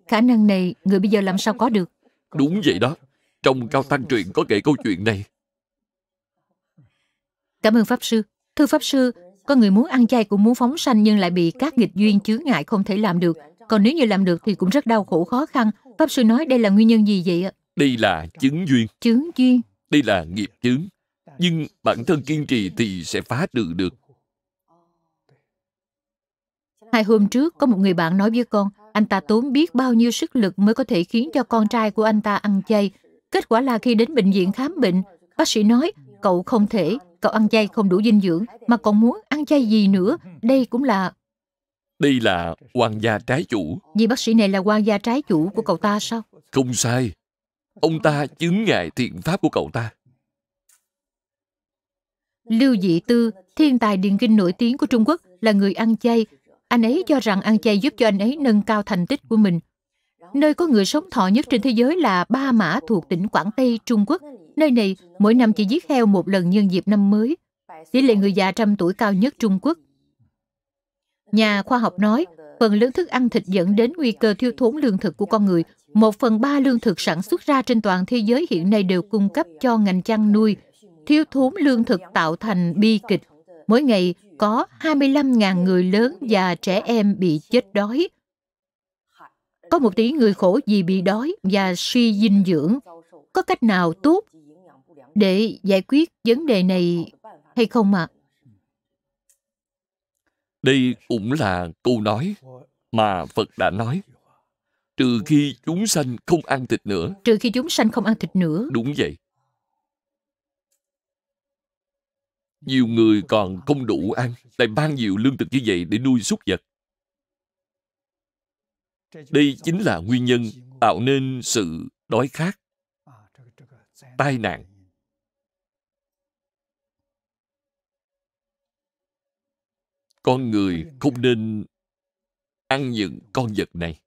Khả năng này người bây giờ làm sao có được Đúng vậy đó Trong Cao Tăng Truyện có kể câu chuyện này Cảm ơn Pháp Sư Thưa Pháp Sư Có người muốn ăn chay cũng muốn phóng sanh Nhưng lại bị các nghịch duyên chướng ngại không thể làm được Còn nếu như làm được thì cũng rất đau khổ khó khăn Pháp Sư nói đây là nguyên nhân gì vậy ạ Đây là chứng duyên Chứng duyên Đây là nghiệp chứng Nhưng bản thân kiên trì thì sẽ phá trừ được Hai hôm trước, có một người bạn nói với con, anh ta tốn biết bao nhiêu sức lực mới có thể khiến cho con trai của anh ta ăn chay. Kết quả là khi đến bệnh viện khám bệnh, bác sĩ nói, cậu không thể, cậu ăn chay không đủ dinh dưỡng, mà còn muốn ăn chay gì nữa, đây cũng là... Đây là hoàng gia trái chủ. Vì bác sĩ này là hoàng gia trái chủ của cậu ta sao? Không sai. Ông ta chứng ngại thiện pháp của cậu ta. Lưu Dị Tư, thiên tài điền kinh nổi tiếng của Trung Quốc, là người ăn chay, anh ấy cho rằng ăn chay giúp cho anh ấy nâng cao thành tích của mình. Nơi có người sống thọ nhất trên thế giới là Ba Mã thuộc tỉnh Quảng Tây, Trung Quốc. Nơi này mỗi năm chỉ giết heo một lần nhân dịp năm mới. Tỷ lệ người già trăm tuổi cao nhất Trung Quốc. Nhà khoa học nói, phần lớn thức ăn thịt dẫn đến nguy cơ thiếu thốn lương thực của con người. Một phần ba lương thực sản xuất ra trên toàn thế giới hiện nay đều cung cấp cho ngành chăn nuôi. Thiếu thốn lương thực tạo thành bi kịch Mỗi ngày có 25.000 người lớn và trẻ em bị chết đói. Có một tí người khổ vì bị đói và suy dinh dưỡng. Có cách nào tốt để giải quyết vấn đề này hay không ạ? À? Đây cũng là câu nói mà Phật đã nói. Trừ khi chúng sanh không ăn thịt nữa. Trừ khi chúng sanh không ăn thịt nữa. Đúng vậy. Nhiều người còn không đủ ăn Lại ban nhiều lương thực như vậy để nuôi súc vật Đây chính là nguyên nhân tạo nên sự đói khát Tai nạn Con người không nên ăn những con vật này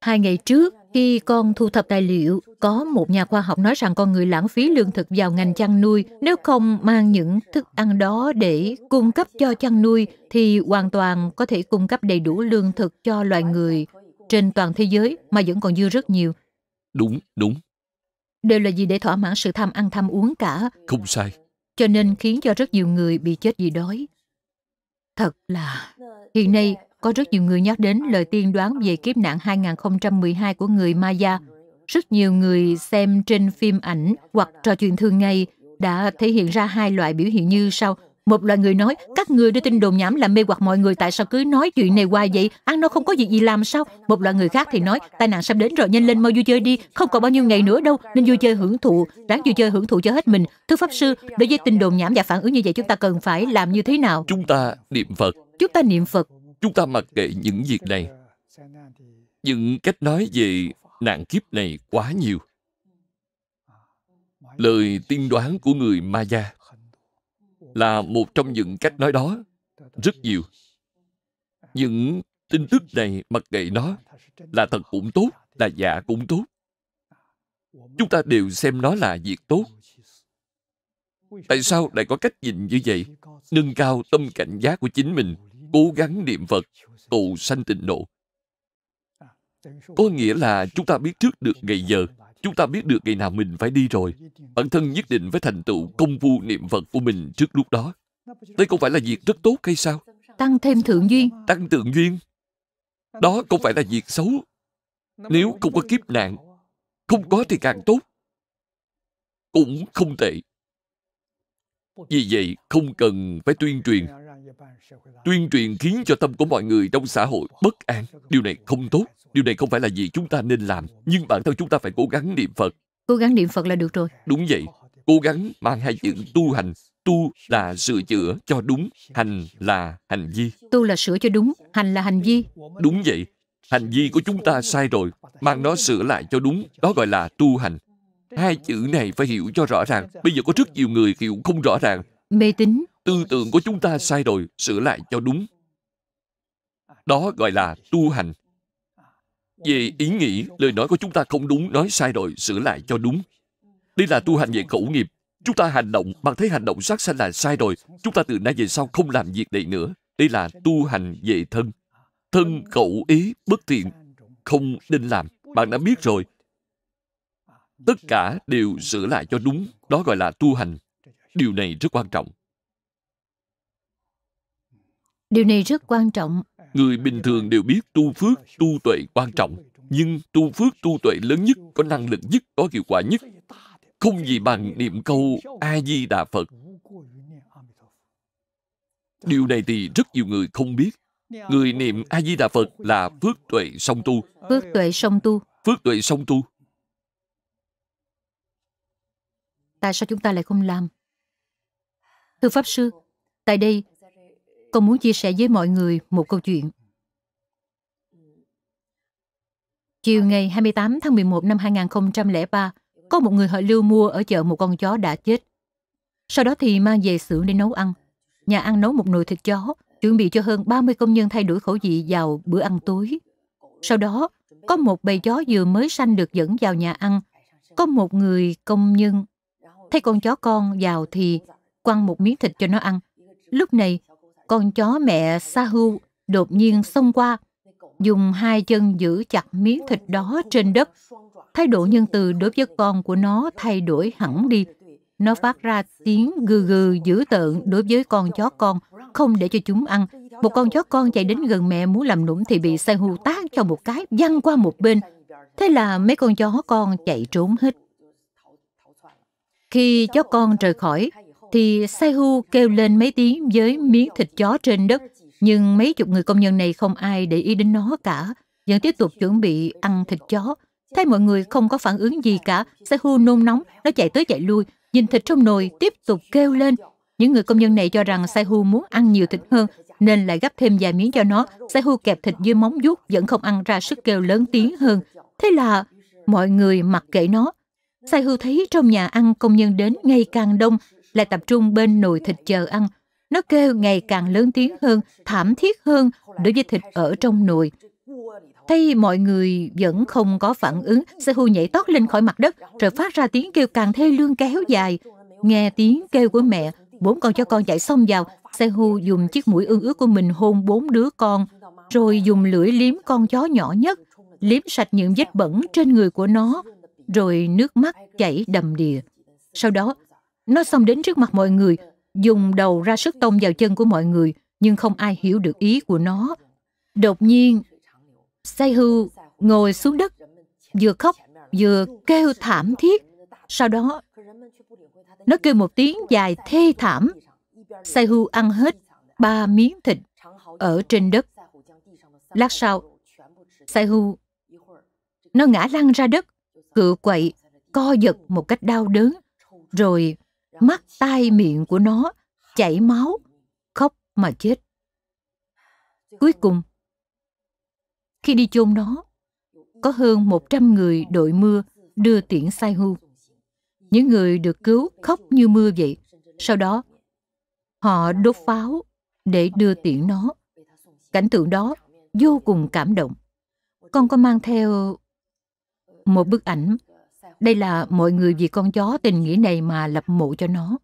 Hai ngày trước, khi con thu thập tài liệu, có một nhà khoa học nói rằng con người lãng phí lương thực vào ngành chăn nuôi. Nếu không mang những thức ăn đó để cung cấp cho chăn nuôi, thì hoàn toàn có thể cung cấp đầy đủ lương thực cho loài người trên toàn thế giới mà vẫn còn dư rất nhiều. Đúng, đúng. Đều là gì để thỏa mãn sự tham ăn tham uống cả. Không sai. Cho nên khiến cho rất nhiều người bị chết vì đói. Thật là... Hiện nay, có rất nhiều người nhắc đến lời tiên đoán về kiếp nạn 2012 của người Maya. Rất nhiều người xem trên phim ảnh hoặc trò chuyện thường ngày đã thể hiện ra hai loại biểu hiện như sau. Một loại người nói, các người đưa tin đồn nhảm làm mê hoặc mọi người tại sao cứ nói chuyện này hoài vậy, ăn nó không có việc gì làm sao. Một loại người khác thì nói, tai nạn sắp đến rồi nhanh lên mau vui chơi đi, không còn bao nhiêu ngày nữa đâu, nên vui chơi hưởng thụ, ráng vui chơi hưởng thụ cho hết mình. Thưa Pháp Sư, đối với tin đồn nhảm và phản ứng như vậy chúng ta cần phải làm như thế nào? Chúng ta niệm Phật. Chúng ta niệm Phật chúng ta mặc kệ những việc này những cách nói về nạn kiếp này quá nhiều lời tiên đoán của người Maya là một trong những cách nói đó rất nhiều những tin tức này mặc kệ nó là thật cũng tốt là giả cũng tốt chúng ta đều xem nó là việc tốt tại sao lại có cách nhìn như vậy nâng cao tâm cảnh giác của chính mình cố gắng niệm Phật, cầu sanh tịnh độ. Có nghĩa là chúng ta biết trước được ngày giờ, chúng ta biết được ngày nào mình phải đi rồi. Bản thân nhất định phải thành tựu công phu niệm Phật của mình trước lúc đó. Đây không phải là việc rất tốt hay sao? Tăng thêm thượng duyên. Tăng thượng duyên. Đó không phải là việc xấu. Nếu không có kiếp nạn, không có thì càng tốt. Cũng không tệ. Vì vậy, không cần phải tuyên truyền tuyên truyền khiến cho tâm của mọi người trong xã hội bất an. Điều này không tốt, điều này không phải là gì chúng ta nên làm, nhưng bản thân chúng ta phải cố gắng niệm Phật. Cố gắng niệm Phật là được rồi. Đúng vậy, cố gắng mang hai chữ tu hành. Tu là sửa chữa cho đúng, hành là hành vi. Tu là sửa cho đúng, hành là hành vi. Đúng vậy, hành vi của chúng ta sai rồi, mang nó sửa lại cho đúng, đó gọi là tu hành. Hai chữ này phải hiểu cho rõ ràng. Bây giờ có rất nhiều người hiểu không rõ ràng. Mê tín tư tưởng của chúng ta sai rồi sửa lại cho đúng đó gọi là tu hành về ý nghĩ lời nói của chúng ta không đúng nói sai rồi sửa lại cho đúng đây là tu hành về khẩu nghiệp chúng ta hành động bằng thấy hành động sát sanh là sai rồi chúng ta từ nay về sau không làm việc này nữa đây là tu hành về thân thân khẩu ý bất thiện không nên làm bạn đã biết rồi tất cả đều sửa lại cho đúng đó gọi là tu hành điều này rất quan trọng Điều này rất quan trọng. Người bình thường đều biết tu phước, tu tuệ quan trọng. Nhưng tu phước, tu tuệ lớn nhất, có năng lực nhất, có hiệu quả nhất. Không gì bằng niệm câu A-di-đà Phật. Điều này thì rất nhiều người không biết. Người niệm A-di-đà Phật là phước tuệ song tu. Phước tuệ song tu. Phước tuệ song tu. Tại sao chúng ta lại không làm? Thưa Pháp Sư, tại đây tôi muốn chia sẻ với mọi người một câu chuyện. Chiều ngày 28 tháng 11 năm 2003, có một người họ lưu mua ở chợ một con chó đã chết. Sau đó thì mang về xưởng để nấu ăn. Nhà ăn nấu một nồi thịt chó, chuẩn bị cho hơn 30 công nhân thay đổi khẩu vị vào bữa ăn tối. Sau đó, có một bầy chó vừa mới sanh được dẫn vào nhà ăn. Có một người công nhân thấy con chó con vào thì quăng một miếng thịt cho nó ăn. Lúc này, con chó mẹ sahu đột nhiên xông qua, dùng hai chân giữ chặt miếng thịt đó trên đất. Thái độ nhân từ đối với con của nó thay đổi hẳn đi. Nó phát ra tiếng gừ gừ dữ tợn đối với con chó con, không để cho chúng ăn. Một con chó con chạy đến gần mẹ muốn làm nũng thì bị sahu tát cho một cái, văng qua một bên. Thế là mấy con chó con chạy trốn hết. Khi chó con rời khỏi, thì Sai Hu kêu lên mấy tiếng với miếng thịt chó trên đất, nhưng mấy chục người công nhân này không ai để ý đến nó cả, vẫn tiếp tục chuẩn bị ăn thịt chó. Thấy mọi người không có phản ứng gì cả, Sai Hu nôn nóng, nó chạy tới chạy lui, nhìn thịt trong nồi tiếp tục kêu lên. Những người công nhân này cho rằng Sai Hu muốn ăn nhiều thịt hơn, nên lại gấp thêm vài miếng cho nó. Sai Hu kẹp thịt dưới móng vuốt vẫn không ăn ra sức kêu lớn tiếng hơn. Thế là mọi người mặc kệ nó. Sai Hu thấy trong nhà ăn công nhân đến ngày càng đông, là tập trung bên nồi thịt chờ ăn. Nó kêu ngày càng lớn tiếng hơn, thảm thiết hơn đối với thịt ở trong nồi. Thấy mọi người vẫn không có phản ứng, Sehu nhảy tót lên khỏi mặt đất rồi phát ra tiếng kêu càng thê lương kéo dài. Nghe tiếng kêu của mẹ, bốn con cho con chạy xông vào. Sehu dùng chiếc mũi ương ướt của mình hôn bốn đứa con, rồi dùng lưỡi liếm con chó nhỏ nhất, liếm sạch những vết bẩn trên người của nó, rồi nước mắt chảy đầm đìa. Sau đó, nó xông đến trước mặt mọi người, dùng đầu ra sức tông vào chân của mọi người, nhưng không ai hiểu được ý của nó. Đột nhiên, Sai Hưu ngồi xuống đất, vừa khóc, vừa kêu thảm thiết. Sau đó, nó kêu một tiếng dài thê thảm. Sai Hưu ăn hết ba miếng thịt ở trên đất. Lát sau, Sai Hưu nó ngã lăn ra đất, cựa quậy, co giật một cách đau đớn, rồi mắt tai miệng của nó chảy máu khóc mà chết cuối cùng khi đi chôn nó có hơn 100 người đội mưa đưa tiễn sai hưu những người được cứu khóc như mưa vậy sau đó họ đốt pháo để đưa tiễn nó cảnh tượng đó vô cùng cảm động con có mang theo một bức ảnh đây là mọi người vì con chó tình nghĩa này mà lập mộ cho nó.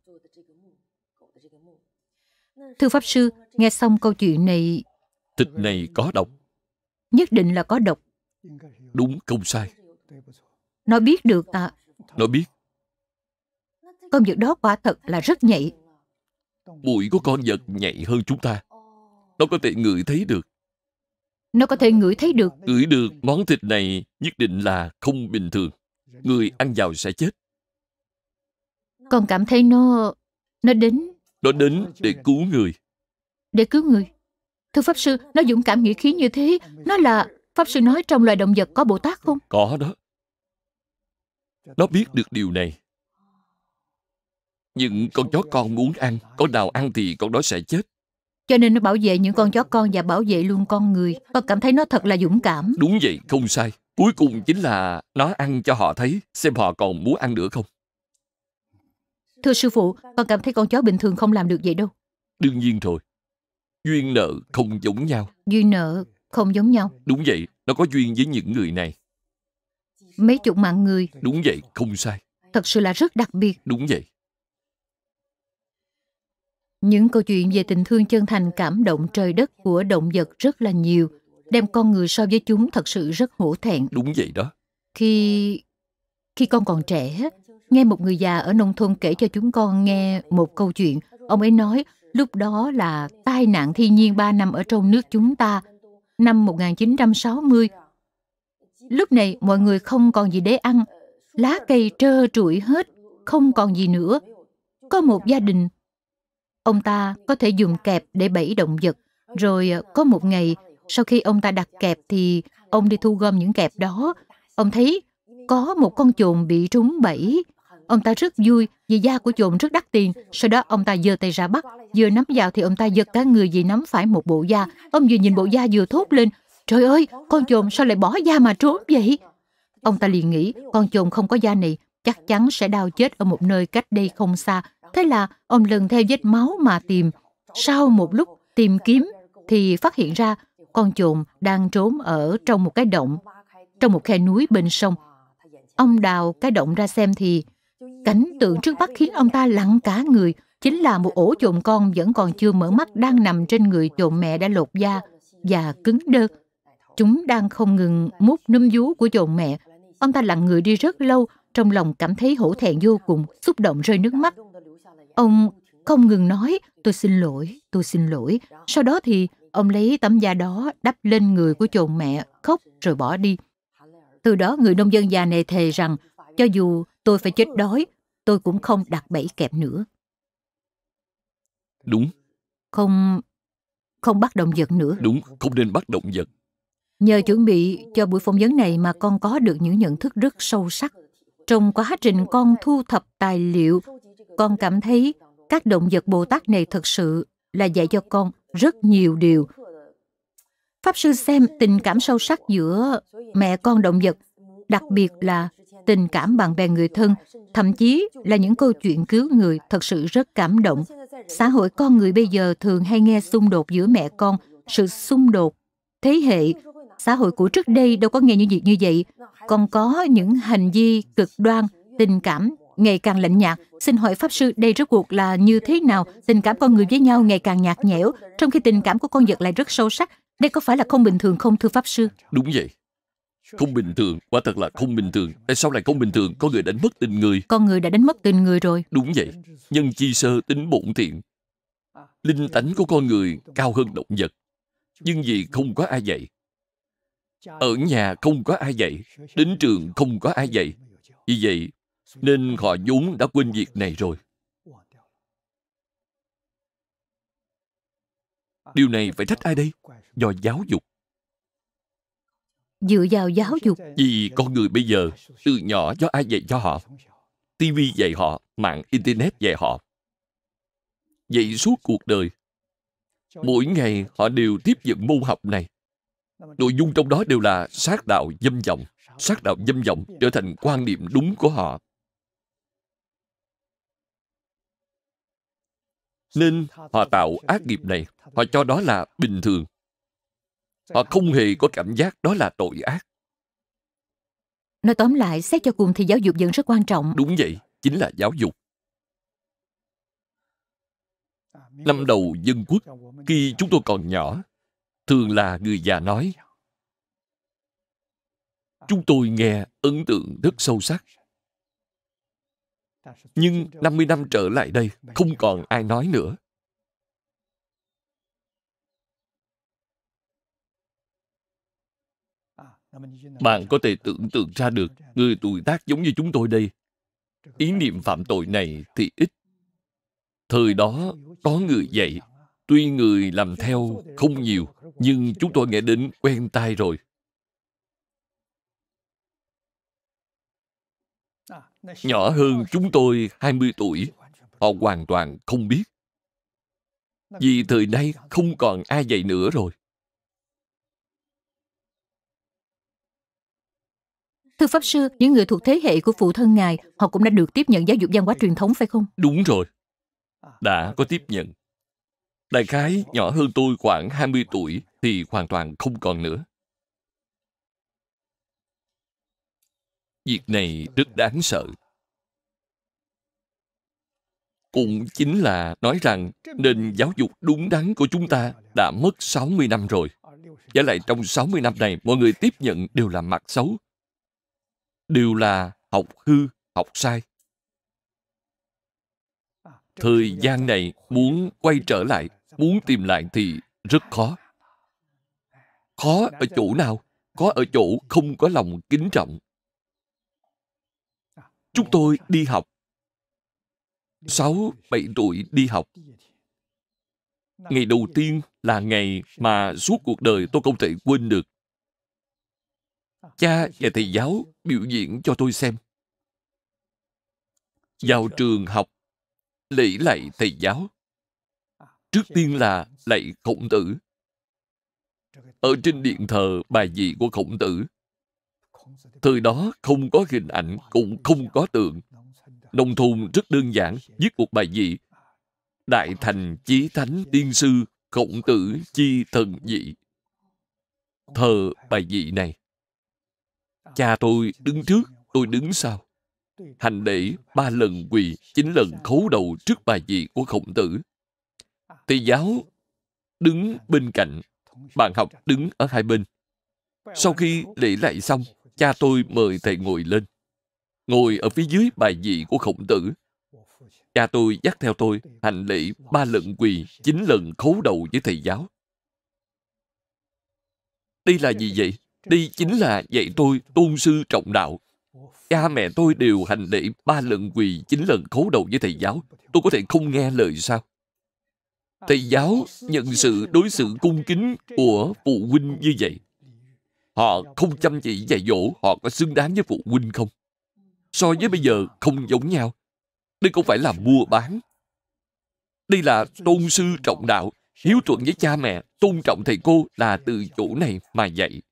Thưa Pháp Sư, nghe xong câu chuyện này... Thịt này có độc. Nhất định là có độc. Đúng không sai. Nó biết được à? Nó biết. Con vật đó quả thật là rất nhạy. Mũi của con vật nhạy hơn chúng ta. Nó có thể ngửi thấy được. Nó có thể ngửi thấy được. Ngửi được món thịt này nhất định là không bình thường người ăn vào sẽ chết con cảm thấy nó nó đến nó đến để cứu người để cứu người thưa pháp sư nó dũng cảm nghĩa khí như thế nó là pháp sư nói trong loài động vật có bồ tát không có đó nó biết được điều này những con chó con muốn ăn con nào ăn thì con đó sẽ chết cho nên nó bảo vệ những con chó con và bảo vệ luôn con người con cảm thấy nó thật là dũng cảm đúng vậy không sai Cuối cùng chính là nó ăn cho họ thấy xem họ còn muốn ăn nữa không. Thưa sư phụ, con cảm thấy con chó bình thường không làm được vậy đâu. Đương nhiên rồi. Duyên nợ không giống nhau. Duyên nợ không giống nhau. Đúng vậy, nó có duyên với những người này. Mấy chục mạng người. Đúng vậy, không sai. Thật sự là rất đặc biệt. Đúng vậy. Những câu chuyện về tình thương chân thành cảm động trời đất của động vật rất là nhiều đem con người so với chúng thật sự rất hổ thẹn. Đúng vậy đó. Khi khi con còn trẻ, nghe một người già ở nông thôn kể cho chúng con nghe một câu chuyện. Ông ấy nói lúc đó là tai nạn thiên nhiên 3 năm ở trong nước chúng ta, năm 1960. Lúc này mọi người không còn gì để ăn, lá cây trơ trụi hết, không còn gì nữa. Có một gia đình, ông ta có thể dùng kẹp để bẫy động vật, rồi ờ, có một ngày sau khi ông ta đặt kẹp thì ông đi thu gom những kẹp đó. Ông thấy có một con chuồn bị trúng bẫy. Ông ta rất vui vì da của chuồn rất đắt tiền. Sau đó ông ta giơ tay ra bắt. Vừa nắm vào thì ông ta giật cả người vì nắm phải một bộ da. Ông vừa nhìn bộ da vừa thốt lên. Trời ơi, con chuồn sao lại bỏ da mà trốn vậy? Ông ta liền nghĩ con chuồn không có da này chắc chắn sẽ đau chết ở một nơi cách đây không xa. Thế là ông lần theo vết máu mà tìm. Sau một lúc tìm kiếm thì phát hiện ra con chuồn đang trốn ở trong một cái động, trong một khe núi bên sông. Ông đào cái động ra xem thì cảnh tượng trước mắt khiến ông ta lặng cả người, chính là một ổ chuồn con vẫn còn chưa mở mắt đang nằm trên người chuồn mẹ đã lột da và cứng đơ. Chúng đang không ngừng mút núm vú của chuồn mẹ. Ông ta lặng người đi rất lâu, trong lòng cảm thấy hổ thẹn vô cùng, xúc động rơi nước mắt. Ông không ngừng nói, tôi xin lỗi, tôi xin lỗi. Sau đó thì Ông lấy tấm da đó đắp lên người của chồng mẹ, khóc rồi bỏ đi. Từ đó người nông dân già này thề rằng, cho dù tôi phải chết đói, tôi cũng không đặt bẫy kẹp nữa. Đúng. Không... không bắt động vật nữa. Đúng, không nên bắt động vật. Nhờ chuẩn bị cho buổi phỏng vấn này mà con có được những nhận thức rất sâu sắc. Trong quá trình con thu thập tài liệu, con cảm thấy các động vật Bồ Tát này thật sự là dạy cho con rất nhiều điều. Pháp sư xem tình cảm sâu sắc giữa mẹ con động vật, đặc biệt là tình cảm bạn bè người thân, thậm chí là những câu chuyện cứu người thật sự rất cảm động. Xã hội con người bây giờ thường hay nghe xung đột giữa mẹ con, sự xung đột, thế hệ. Xã hội của trước đây đâu có nghe những việc như vậy. Còn có những hành vi cực đoan, tình cảm ngày càng lạnh nhạt. Xin hỏi Pháp Sư đây rốt cuộc là như thế nào? Tình cảm con người với nhau ngày càng nhạt nhẽo, trong khi tình cảm của con vật lại rất sâu sắc. Đây có phải là không bình thường không thưa Pháp Sư? Đúng vậy. Không bình thường, quả thật là không bình thường. Tại sao lại không bình thường? Con người đánh mất tình người. Con người đã đánh mất tình người rồi. Đúng vậy. Nhân chi sơ tính bổn thiện. Linh tánh của con người cao hơn động vật. Nhưng vì không có ai dạy. Ở nhà không có ai dạy. Đến trường không có ai dạy. Vì vậy, nên họ vốn đã quên việc này rồi điều này phải trách ai đây do giáo dục dựa vào giáo dục vì con người bây giờ từ nhỏ do ai dạy cho họ tivi dạy họ mạng internet dạy họ vậy suốt cuộc đời mỗi ngày họ đều tiếp nhận môn học này nội dung trong đó đều là sát đạo dâm vọng sát đạo dâm vọng trở thành quan niệm đúng của họ Nên họ tạo ác nghiệp này, họ cho đó là bình thường. Họ không hề có cảm giác đó là tội ác. Nói tóm lại, xét cho cùng thì giáo dục vẫn rất quan trọng. Đúng vậy, chính là giáo dục. Năm đầu dân quốc, khi chúng tôi còn nhỏ, thường là người già nói. Chúng tôi nghe ấn tượng rất sâu sắc nhưng 50 năm trở lại đây, không còn ai nói nữa. Bạn có thể tưởng tượng ra được người tuổi tác giống như chúng tôi đây. Ý niệm phạm tội này thì ít. Thời đó có người dạy, tuy người làm theo không nhiều, nhưng chúng tôi nghe đến quen tai rồi. nhỏ hơn chúng tôi 20 tuổi. Họ hoàn toàn không biết. Vì thời nay không còn ai dạy nữa rồi. Thưa Pháp Sư, những người thuộc thế hệ của phụ thân Ngài, họ cũng đã được tiếp nhận giáo dục văn hóa truyền thống phải không? Đúng rồi. Đã có tiếp nhận. Đại khái nhỏ hơn tôi khoảng 20 tuổi thì hoàn toàn không còn nữa. Việc này rất đáng sợ. Cũng chính là nói rằng nền giáo dục đúng đắn của chúng ta đã mất 60 năm rồi. Và lại trong 60 năm này, mọi người tiếp nhận đều là mặt xấu. Đều là học hư, học sai. Thời gian này muốn quay trở lại, muốn tìm lại thì rất khó. Khó ở chỗ nào? Khó ở chỗ không có lòng kính trọng, Chúng tôi đi học. sáu bảy tuổi đi học. Ngày đầu tiên là ngày mà suốt cuộc đời tôi không thể quên được. Cha và thầy giáo biểu diễn cho tôi xem. Vào trường học, lễ lạy thầy giáo. Trước tiên là lạy khổng tử. Ở trên điện thờ bài gì của khổng tử, Thời đó không có hình ảnh, cũng không có tượng. Nông thôn rất đơn giản, viết một bài dị. Đại thành chí thánh tiên sư, khổng tử chi thần dị. Thờ bài dị này. Cha tôi đứng trước, tôi đứng sau. Hành lễ ba lần quỳ, chín lần khấu đầu trước bài dị của khổng tử. Thầy giáo đứng bên cạnh, bạn học đứng ở hai bên. Sau khi lễ lại xong, cha tôi mời thầy ngồi lên. Ngồi ở phía dưới bài vị của khổng tử. Cha tôi dắt theo tôi hành lễ ba lần quỳ, chín lần khấu đầu với thầy giáo. Đây là gì vậy? Đây chính là dạy tôi tôn sư trọng đạo. Cha mẹ tôi đều hành lễ ba lần quỳ, chín lần khấu đầu với thầy giáo. Tôi có thể không nghe lời sao? Thầy giáo nhận sự đối xử cung kính của phụ huynh như vậy. Họ không chăm chỉ dạy dỗ họ có xứng đáng với phụ huynh không? So với bây giờ không giống nhau. Đây không phải là mua bán. Đây là tôn sư trọng đạo, hiếu thuận với cha mẹ, tôn trọng thầy cô là từ chỗ này mà dạy.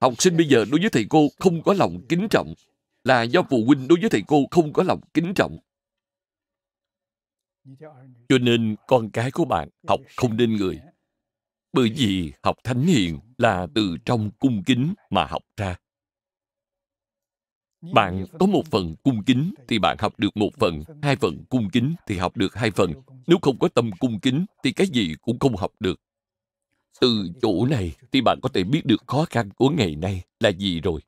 Học sinh bây giờ đối với thầy cô không có lòng kính trọng là do phụ huynh đối với thầy cô không có lòng kính trọng. Cho nên con cái của bạn học không nên người. Bởi vì học thánh hiền là từ trong cung kính mà học ra bạn có một phần cung kính thì bạn học được một phần hai phần cung kính thì học được hai phần nếu không có tâm cung kính thì cái gì cũng không học được từ chỗ này thì bạn có thể biết được khó khăn của ngày nay là gì rồi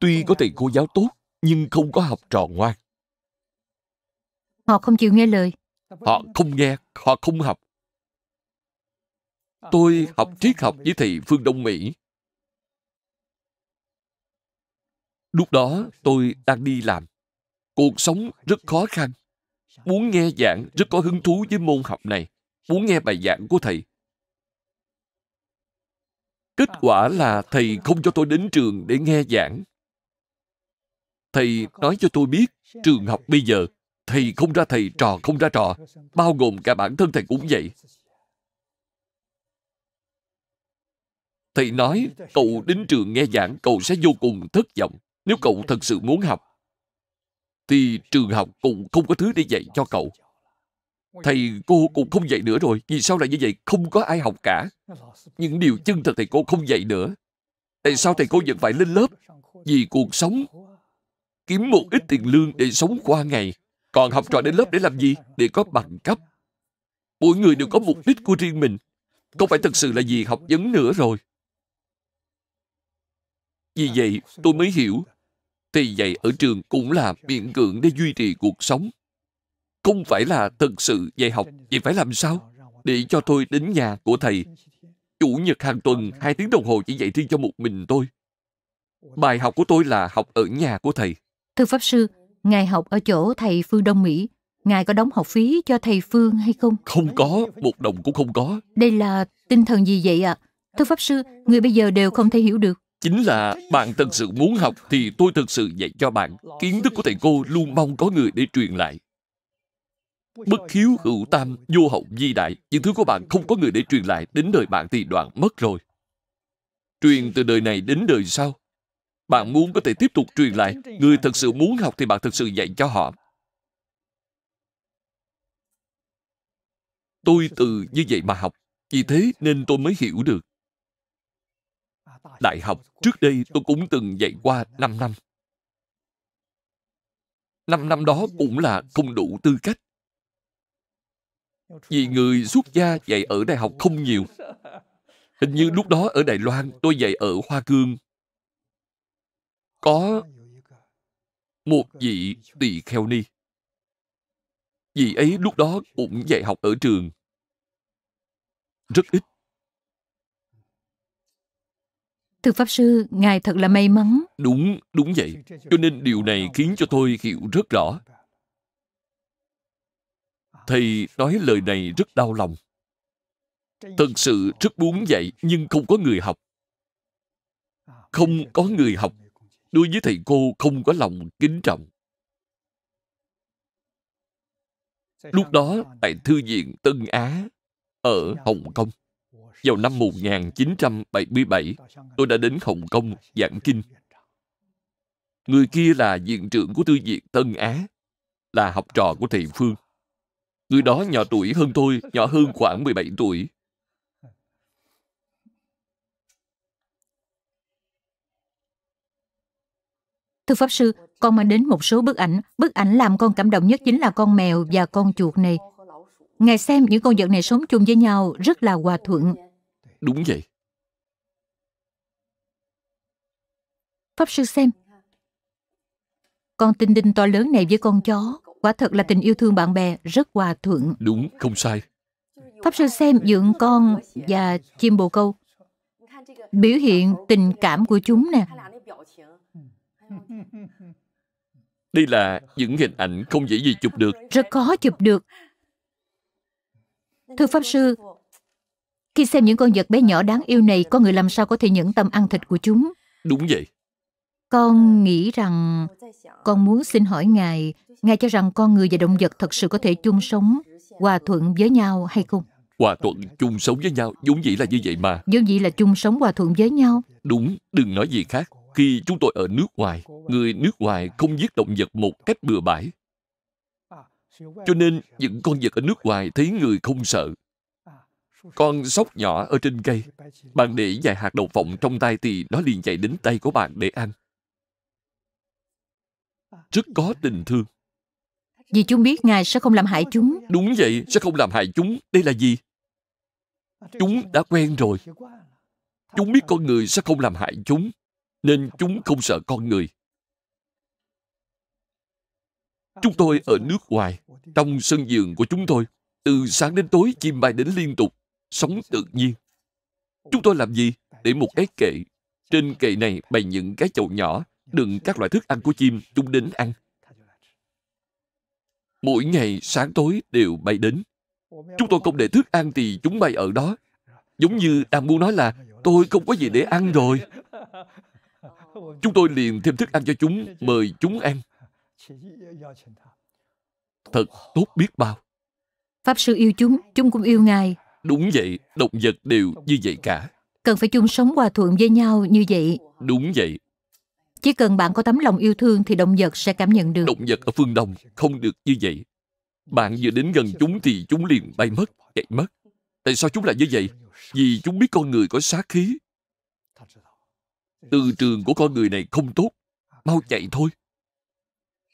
tuy có thầy cô giáo tốt nhưng không có học trò ngoan họ không chịu nghe lời họ không nghe họ không học Tôi học triết học với thầy phương Đông Mỹ. Lúc đó tôi đang đi làm. Cuộc sống rất khó khăn. Muốn nghe giảng rất có hứng thú với môn học này. Muốn nghe bài giảng của thầy. Kết quả là thầy không cho tôi đến trường để nghe giảng. Thầy nói cho tôi biết trường học bây giờ thầy không ra thầy, trò không ra trò. Bao gồm cả bản thân thầy cũng vậy. Thầy nói, cậu đến trường nghe giảng, cậu sẽ vô cùng thất vọng. Nếu cậu thật sự muốn học, thì trường học cũng không có thứ để dạy cho cậu. Thầy cô cũng không dạy nữa rồi. Vì sao lại như vậy? Không có ai học cả. Những điều chân thật thầy cô không dạy nữa. Tại sao thầy cô vẫn phải lên lớp? Vì cuộc sống kiếm một ít tiền lương để sống qua ngày. Còn học trò đến lớp để làm gì? Để có bằng cấp. Mỗi người đều có mục đích của riêng mình. Không phải thật sự là gì học vấn nữa rồi. Vì vậy, tôi mới hiểu, thầy dạy ở trường cũng là miễn cưỡng để duy trì cuộc sống. Không phải là thật sự dạy học, vậy phải làm sao? Để cho tôi đến nhà của thầy. Chủ nhật hàng tuần, hai tiếng đồng hồ chỉ dạy riêng cho một mình tôi. Bài học của tôi là học ở nhà của thầy. Thưa Pháp Sư, Ngài học ở chỗ thầy Phương Đông Mỹ. Ngài có đóng học phí cho thầy Phương hay không? Không có, một đồng cũng không có. Đây là tinh thần gì vậy ạ? À? Thưa Pháp Sư, người bây giờ đều không thể hiểu được chính là bạn thật sự muốn học thì tôi thật sự dạy cho bạn kiến thức của thầy cô luôn mong có người để truyền lại bất hiếu hữu tam vô hậu di đại những thứ của bạn không có người để truyền lại đến đời bạn thì đoạn mất rồi truyền từ đời này đến đời sau bạn muốn có thể tiếp tục truyền lại người thật sự muốn học thì bạn thật sự dạy cho họ tôi từ như vậy mà học vì thế nên tôi mới hiểu được đại học trước đây tôi cũng từng dạy qua 5 năm. 5 năm đó cũng là không đủ tư cách. Vì người xuất gia dạy ở đại học không nhiều. Hình như lúc đó ở Đài Loan tôi dạy ở Hoa Cương. Có một vị tỳ kheo ni. Vị ấy lúc đó cũng dạy học ở trường. Rất ít Thưa Pháp Sư, Ngài thật là may mắn. Đúng, đúng vậy. Cho nên điều này khiến cho tôi hiểu rất rõ. Thầy nói lời này rất đau lòng. Thật sự rất muốn vậy, nhưng không có người học. Không có người học. Đối với thầy cô không có lòng kính trọng. Lúc đó, tại Thư viện Tân Á, ở Hồng Kông, vào năm 1977, tôi đã đến Hồng Kông giảng kinh. Người kia là viện trưởng của tư viện Tân Á, là học trò của thầy Phương. Người đó nhỏ tuổi hơn tôi, nhỏ hơn khoảng 17 tuổi. Thưa Pháp Sư, con mang đến một số bức ảnh. Bức ảnh làm con cảm động nhất chính là con mèo và con chuột này. Ngài xem những con vật này sống chung với nhau rất là hòa thuận. Đúng vậy. Pháp sư xem. Con tinh đinh to lớn này với con chó, quả thật là tình yêu thương bạn bè rất hòa thuận. Đúng, không sai. Pháp sư xem dưỡng con và chim bồ câu. Biểu hiện tình cảm của chúng nè. Đây là những hình ảnh không dễ gì chụp được. Rất khó chụp được. Thưa Pháp Sư, khi xem những con vật bé nhỏ đáng yêu này, con người làm sao có thể nhẫn tâm ăn thịt của chúng? Đúng vậy. Con nghĩ rằng, con muốn xin hỏi Ngài, Ngài cho rằng con người và động vật thật sự có thể chung sống, hòa thuận với nhau hay không? Hòa thuận chung sống với nhau, vốn dĩ là như vậy mà. Vốn dĩ là chung sống hòa thuận với nhau. Đúng, đừng nói gì khác. Khi chúng tôi ở nước ngoài, người nước ngoài không giết động vật một cách bừa bãi. Cho nên những con vật ở nước ngoài thấy người không sợ con sóc nhỏ ở trên cây Bạn để vài hạt đậu phộng trong tay Thì nó liền chạy đến tay của bạn để ăn Rất có tình thương Vì chúng biết Ngài sẽ không làm hại chúng Đúng vậy, sẽ không làm hại chúng Đây là gì? Chúng đã quen rồi Chúng biết con người sẽ không làm hại chúng Nên chúng không sợ con người Chúng tôi ở nước ngoài Trong sân vườn của chúng tôi Từ sáng đến tối chim bay đến liên tục sống tự nhiên chúng tôi làm gì để một cái kệ trên kệ này bày những cái chậu nhỏ đựng các loại thức ăn của chim chúng đến ăn mỗi ngày sáng tối đều bay đến chúng tôi không để thức ăn thì chúng bay ở đó giống như đang muốn nói là tôi không có gì để ăn rồi chúng tôi liền thêm thức ăn cho chúng mời chúng ăn thật tốt biết bao pháp sư yêu chúng chúng cũng yêu ngài Đúng vậy, động vật đều như vậy cả. Cần phải chung sống hòa thuận với nhau như vậy. Đúng vậy. Chỉ cần bạn có tấm lòng yêu thương thì động vật sẽ cảm nhận được. Động vật ở phương Đông không được như vậy. Bạn vừa đến gần chúng thì chúng liền bay mất, chạy mất. Tại sao chúng lại như vậy? Vì chúng biết con người có sát khí. Từ trường của con người này không tốt. Mau chạy thôi.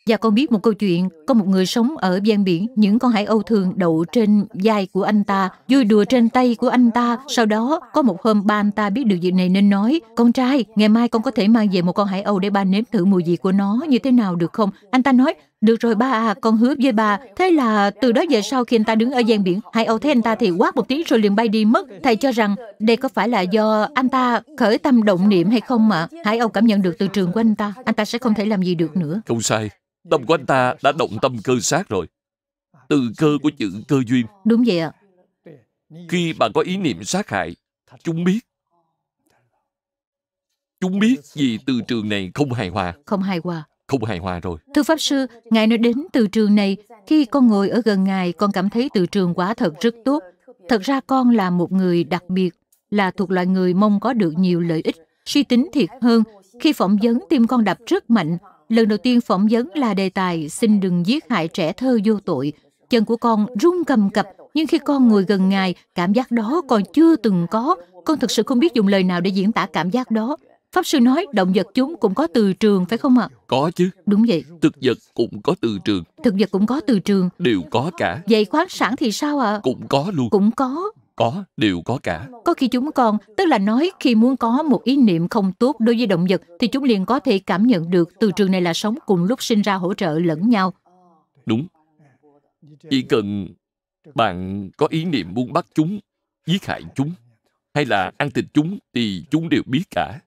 Và con biết một câu chuyện, có một người sống ở ven biển, những con hải âu thường đậu trên vai của anh ta, vui đùa trên tay của anh ta. Sau đó, có một hôm ba anh ta biết được việc này nên nói, con trai, ngày mai con có thể mang về một con hải âu để ba nếm thử mùi vị của nó như thế nào được không? Anh ta nói, được rồi ba à, con hứa với ba. Thế là từ đó về sau khi anh ta đứng ở gian biển, hai Âu thấy anh ta thì quát một tiếng rồi liền bay đi mất. Thầy cho rằng đây có phải là do anh ta khởi tâm động niệm hay không mà À? Hải Âu cảm nhận được từ trường của anh ta, anh ta sẽ không thể làm gì được nữa. Không sai, tâm của anh ta đã động tâm cơ sát rồi. Từ cơ của chữ cơ duyên. Đúng vậy ạ. Khi bạn có ý niệm sát hại, chúng biết. Chúng biết vì từ trường này không hài hòa. Không hài hòa không hài hòa rồi. Thưa Pháp Sư, Ngài nói đến từ trường này, khi con ngồi ở gần Ngài, con cảm thấy từ trường quả thật rất tốt. Thật ra con là một người đặc biệt, là thuộc loại người mong có được nhiều lợi ích, suy tính thiệt hơn. Khi phỏng vấn, tim con đập rất mạnh. Lần đầu tiên phỏng vấn là đề tài xin đừng giết hại trẻ thơ vô tội. Chân của con rung cầm cập, nhưng khi con ngồi gần Ngài, cảm giác đó còn chưa từng có. Con thực sự không biết dùng lời nào để diễn tả cảm giác đó. Pháp sư nói động vật chúng cũng có từ trường phải không ạ? Có chứ. Đúng vậy. Thực vật cũng có từ trường. Thực vật cũng có từ trường. Đều có cả. Vậy khoáng sản thì sao ạ? Cũng có luôn. Cũng có. Có, đều có cả. Có khi chúng còn, tức là nói khi muốn có một ý niệm không tốt đối với động vật thì chúng liền có thể cảm nhận được từ trường này là sống cùng lúc sinh ra hỗ trợ lẫn nhau. Đúng. Chỉ cần bạn có ý niệm muốn bắt chúng, giết hại chúng hay là ăn thịt chúng thì chúng đều biết cả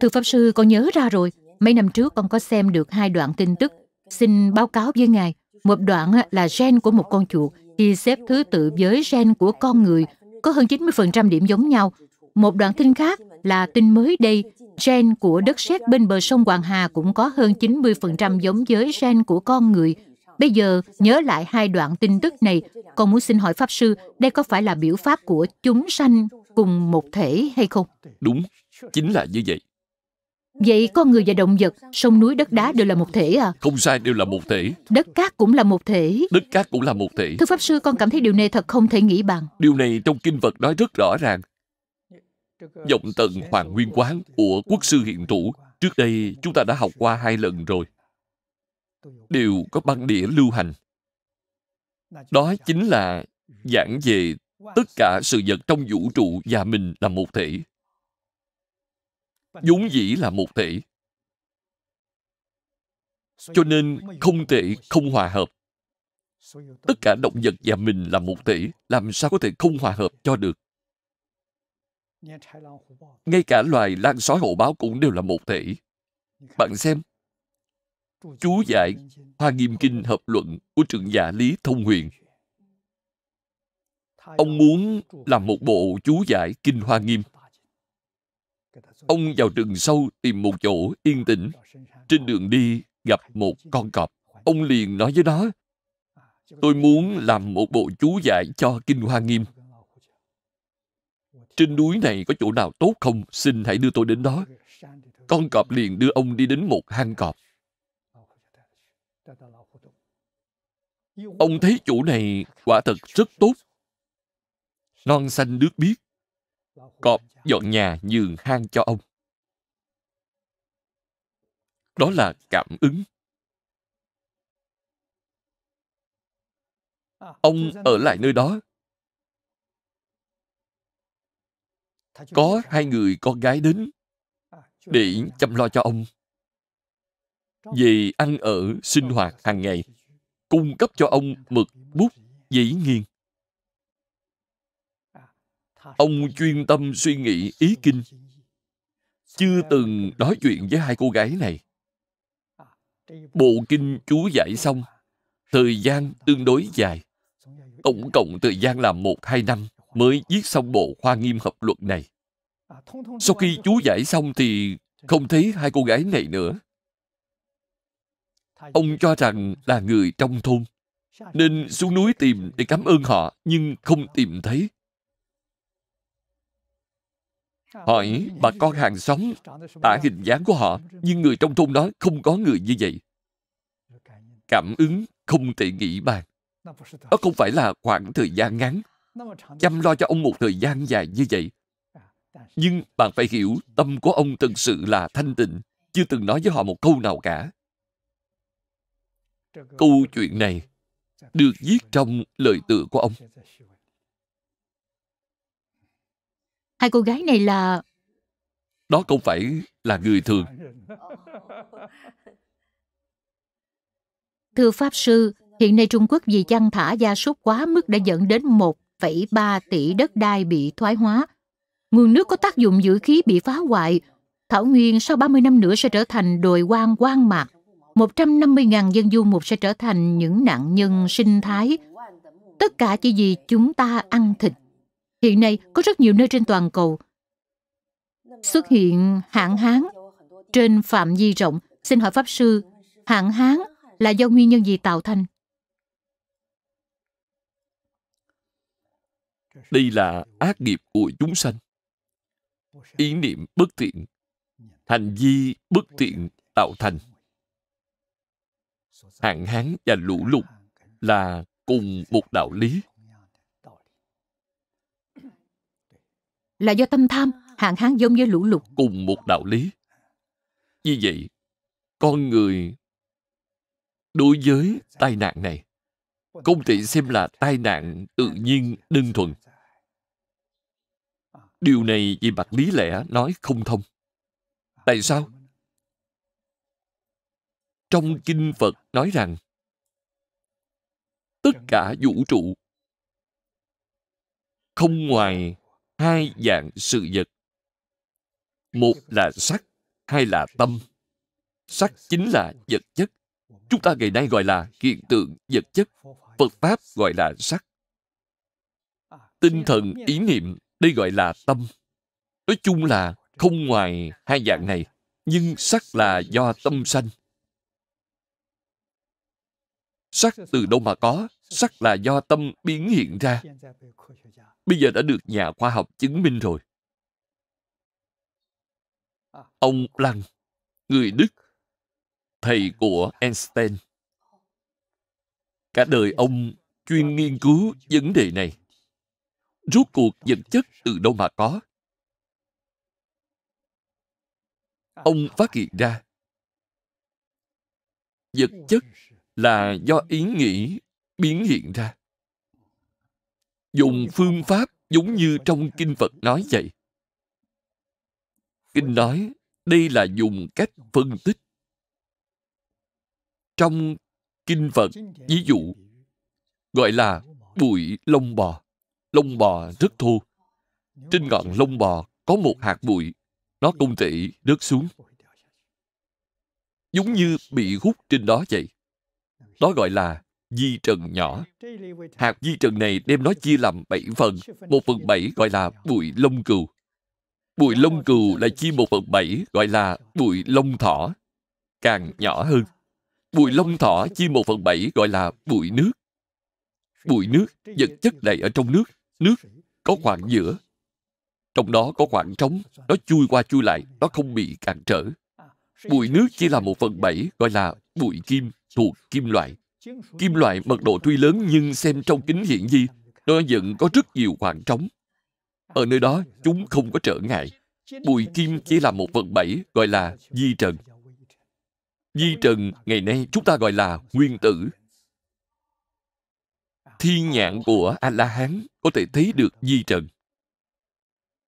Thưa Pháp Sư, con nhớ ra rồi. Mấy năm trước con có xem được hai đoạn tin tức. Xin báo cáo với Ngài. Một đoạn là gen của một con chuột khi xếp thứ tự với gen của con người có hơn 90% điểm giống nhau. Một đoạn tin khác là tin mới đây, gen của đất sét bên bờ sông Hoàng Hà cũng có hơn 90% giống với gen của con người. Bây giờ nhớ lại hai đoạn tin tức này, con muốn xin hỏi Pháp Sư, đây có phải là biểu pháp của chúng sanh cùng một thể hay không? Đúng, chính là như vậy. Vậy con người và động vật, sông núi đất đá đều là một thể à? Không sai, đều là một thể. Đất cát cũng là một thể. Đất cát cũng là một thể. Thưa Pháp Sư, con cảm thấy điều này thật không thể nghĩ bằng. Điều này trong kinh vật nói rất rõ ràng. Dòng tận Hoàng Nguyên Quán của Quốc sư Hiện Chủ Trước đây chúng ta đã học qua hai lần rồi Đều có băng đĩa lưu hành Đó chính là giảng về tất cả sự vật trong vũ trụ và mình là một thể vốn dĩ là một thể cho nên không thể không hòa hợp tất cả động vật và mình là một thể làm sao có thể không hòa hợp cho được ngay cả loài lan sói hộ báo cũng đều là một thể bạn xem chú giải hoa nghiêm kinh hợp luận của trường giả lý thông huyền ông muốn làm một bộ chú giải kinh hoa nghiêm ông vào rừng sâu tìm một chỗ yên tĩnh trên đường đi gặp một con cọp ông liền nói với nó tôi muốn làm một bộ chú giải cho kinh hoa nghiêm trên núi này có chỗ nào tốt không xin hãy đưa tôi đến đó con cọp liền đưa ông đi đến một hang cọp ông thấy chỗ này quả thật rất tốt non xanh nước biếc cọp dọn nhà nhường hang cho ông. Đó là cảm ứng. Ông ở lại nơi đó. Có hai người con gái đến để chăm lo cho ông. Về ăn ở, sinh hoạt hàng ngày, cung cấp cho ông mực, bút, giấy nghiêng ông chuyên tâm suy nghĩ ý kinh chưa từng nói chuyện với hai cô gái này bộ kinh chú giải xong thời gian tương đối dài tổng cộng thời gian là một hai năm mới viết xong bộ khoa nghiêm hợp luật này sau khi chú giải xong thì không thấy hai cô gái này nữa ông cho rằng là người trong thôn nên xuống núi tìm để cảm ơn họ nhưng không tìm thấy hỏi bà con hàng xóm tả hình dáng của họ nhưng người trong thôn đó không có người như vậy cảm ứng không thể nghĩ bàn đó không phải là khoảng thời gian ngắn chăm lo cho ông một thời gian dài như vậy nhưng bạn phải hiểu tâm của ông thực sự là thanh tịnh chưa từng nói với họ một câu nào cả câu chuyện này được viết trong lời tựa của ông Hai cô gái này là... Đó không phải là người thường. Thưa Pháp Sư, hiện nay Trung Quốc vì chăn thả gia súc quá mức đã dẫn đến 1,3 tỷ đất đai bị thoái hóa. Nguồn nước có tác dụng giữ khí bị phá hoại. Thảo Nguyên sau 30 năm nữa sẽ trở thành đồi quang quang mạc. 150.000 dân du mục sẽ trở thành những nạn nhân sinh thái. Tất cả chỉ vì chúng ta ăn thịt Hiện nay có rất nhiều nơi trên toàn cầu xuất hiện hạn hán trên phạm vi rộng. Xin hỏi Pháp Sư, hạn hán là do nguyên nhân gì tạo thành? Đây là ác nghiệp của chúng sanh. Ý niệm bất thiện, hành vi bất thiện tạo thành. Hạn hán và lũ lụt là cùng một đạo lý. là do tâm tham hạn hán giống như lũ lụt cùng một đạo lý như vậy con người đối với tai nạn này không thể xem là tai nạn tự nhiên đơn thuần điều này về mặt lý lẽ nói không thông tại sao trong kinh phật nói rằng tất cả vũ trụ không ngoài hai dạng sự vật một là sắc hai là tâm sắc chính là vật chất chúng ta ngày nay gọi là hiện tượng vật chất phật pháp gọi là sắc tinh thần ý niệm đây gọi là tâm nói chung là không ngoài hai dạng này nhưng sắc là do tâm sanh sắc từ đâu mà có sắc là do tâm biến hiện ra bây giờ đã được nhà khoa học chứng minh rồi ông lăng người đức thầy của einstein cả đời ông chuyên nghiên cứu vấn đề này rốt cuộc vật chất từ đâu mà có ông phát hiện ra vật chất là do ý nghĩ biến hiện ra dùng phương pháp giống như trong kinh phật nói vậy kinh nói đây là dùng cách phân tích trong kinh phật ví dụ gọi là bụi lông bò lông bò rất thô trên ngọn lông bò có một hạt bụi nó không thể rớt xuống giống như bị hút trên đó vậy đó gọi là di trần nhỏ. Hạt di trần này đem nó chia làm 7 phần. Một phần 7 gọi là bụi lông cừu. Bụi lông cừu là chia một phần 7 gọi là bụi lông thỏ. Càng nhỏ hơn. Bụi lông thỏ chia một phần 7 gọi là bụi nước. Bụi nước, vật chất này ở trong nước. Nước có khoảng giữa. Trong đó có khoảng trống, nó chui qua chui lại, nó không bị cản trở. Bụi nước chia là một phần bảy gọi là bụi kim thuộc kim loại. Kim loại mật độ tuy lớn nhưng xem trong kính hiện di nó vẫn có rất nhiều khoảng trống. Ở nơi đó, chúng không có trở ngại. Bùi kim chỉ là một vật bẫy gọi là di trần. Di trần ngày nay chúng ta gọi là nguyên tử. Thiên nhãn của A-la-hán có thể thấy được di trần.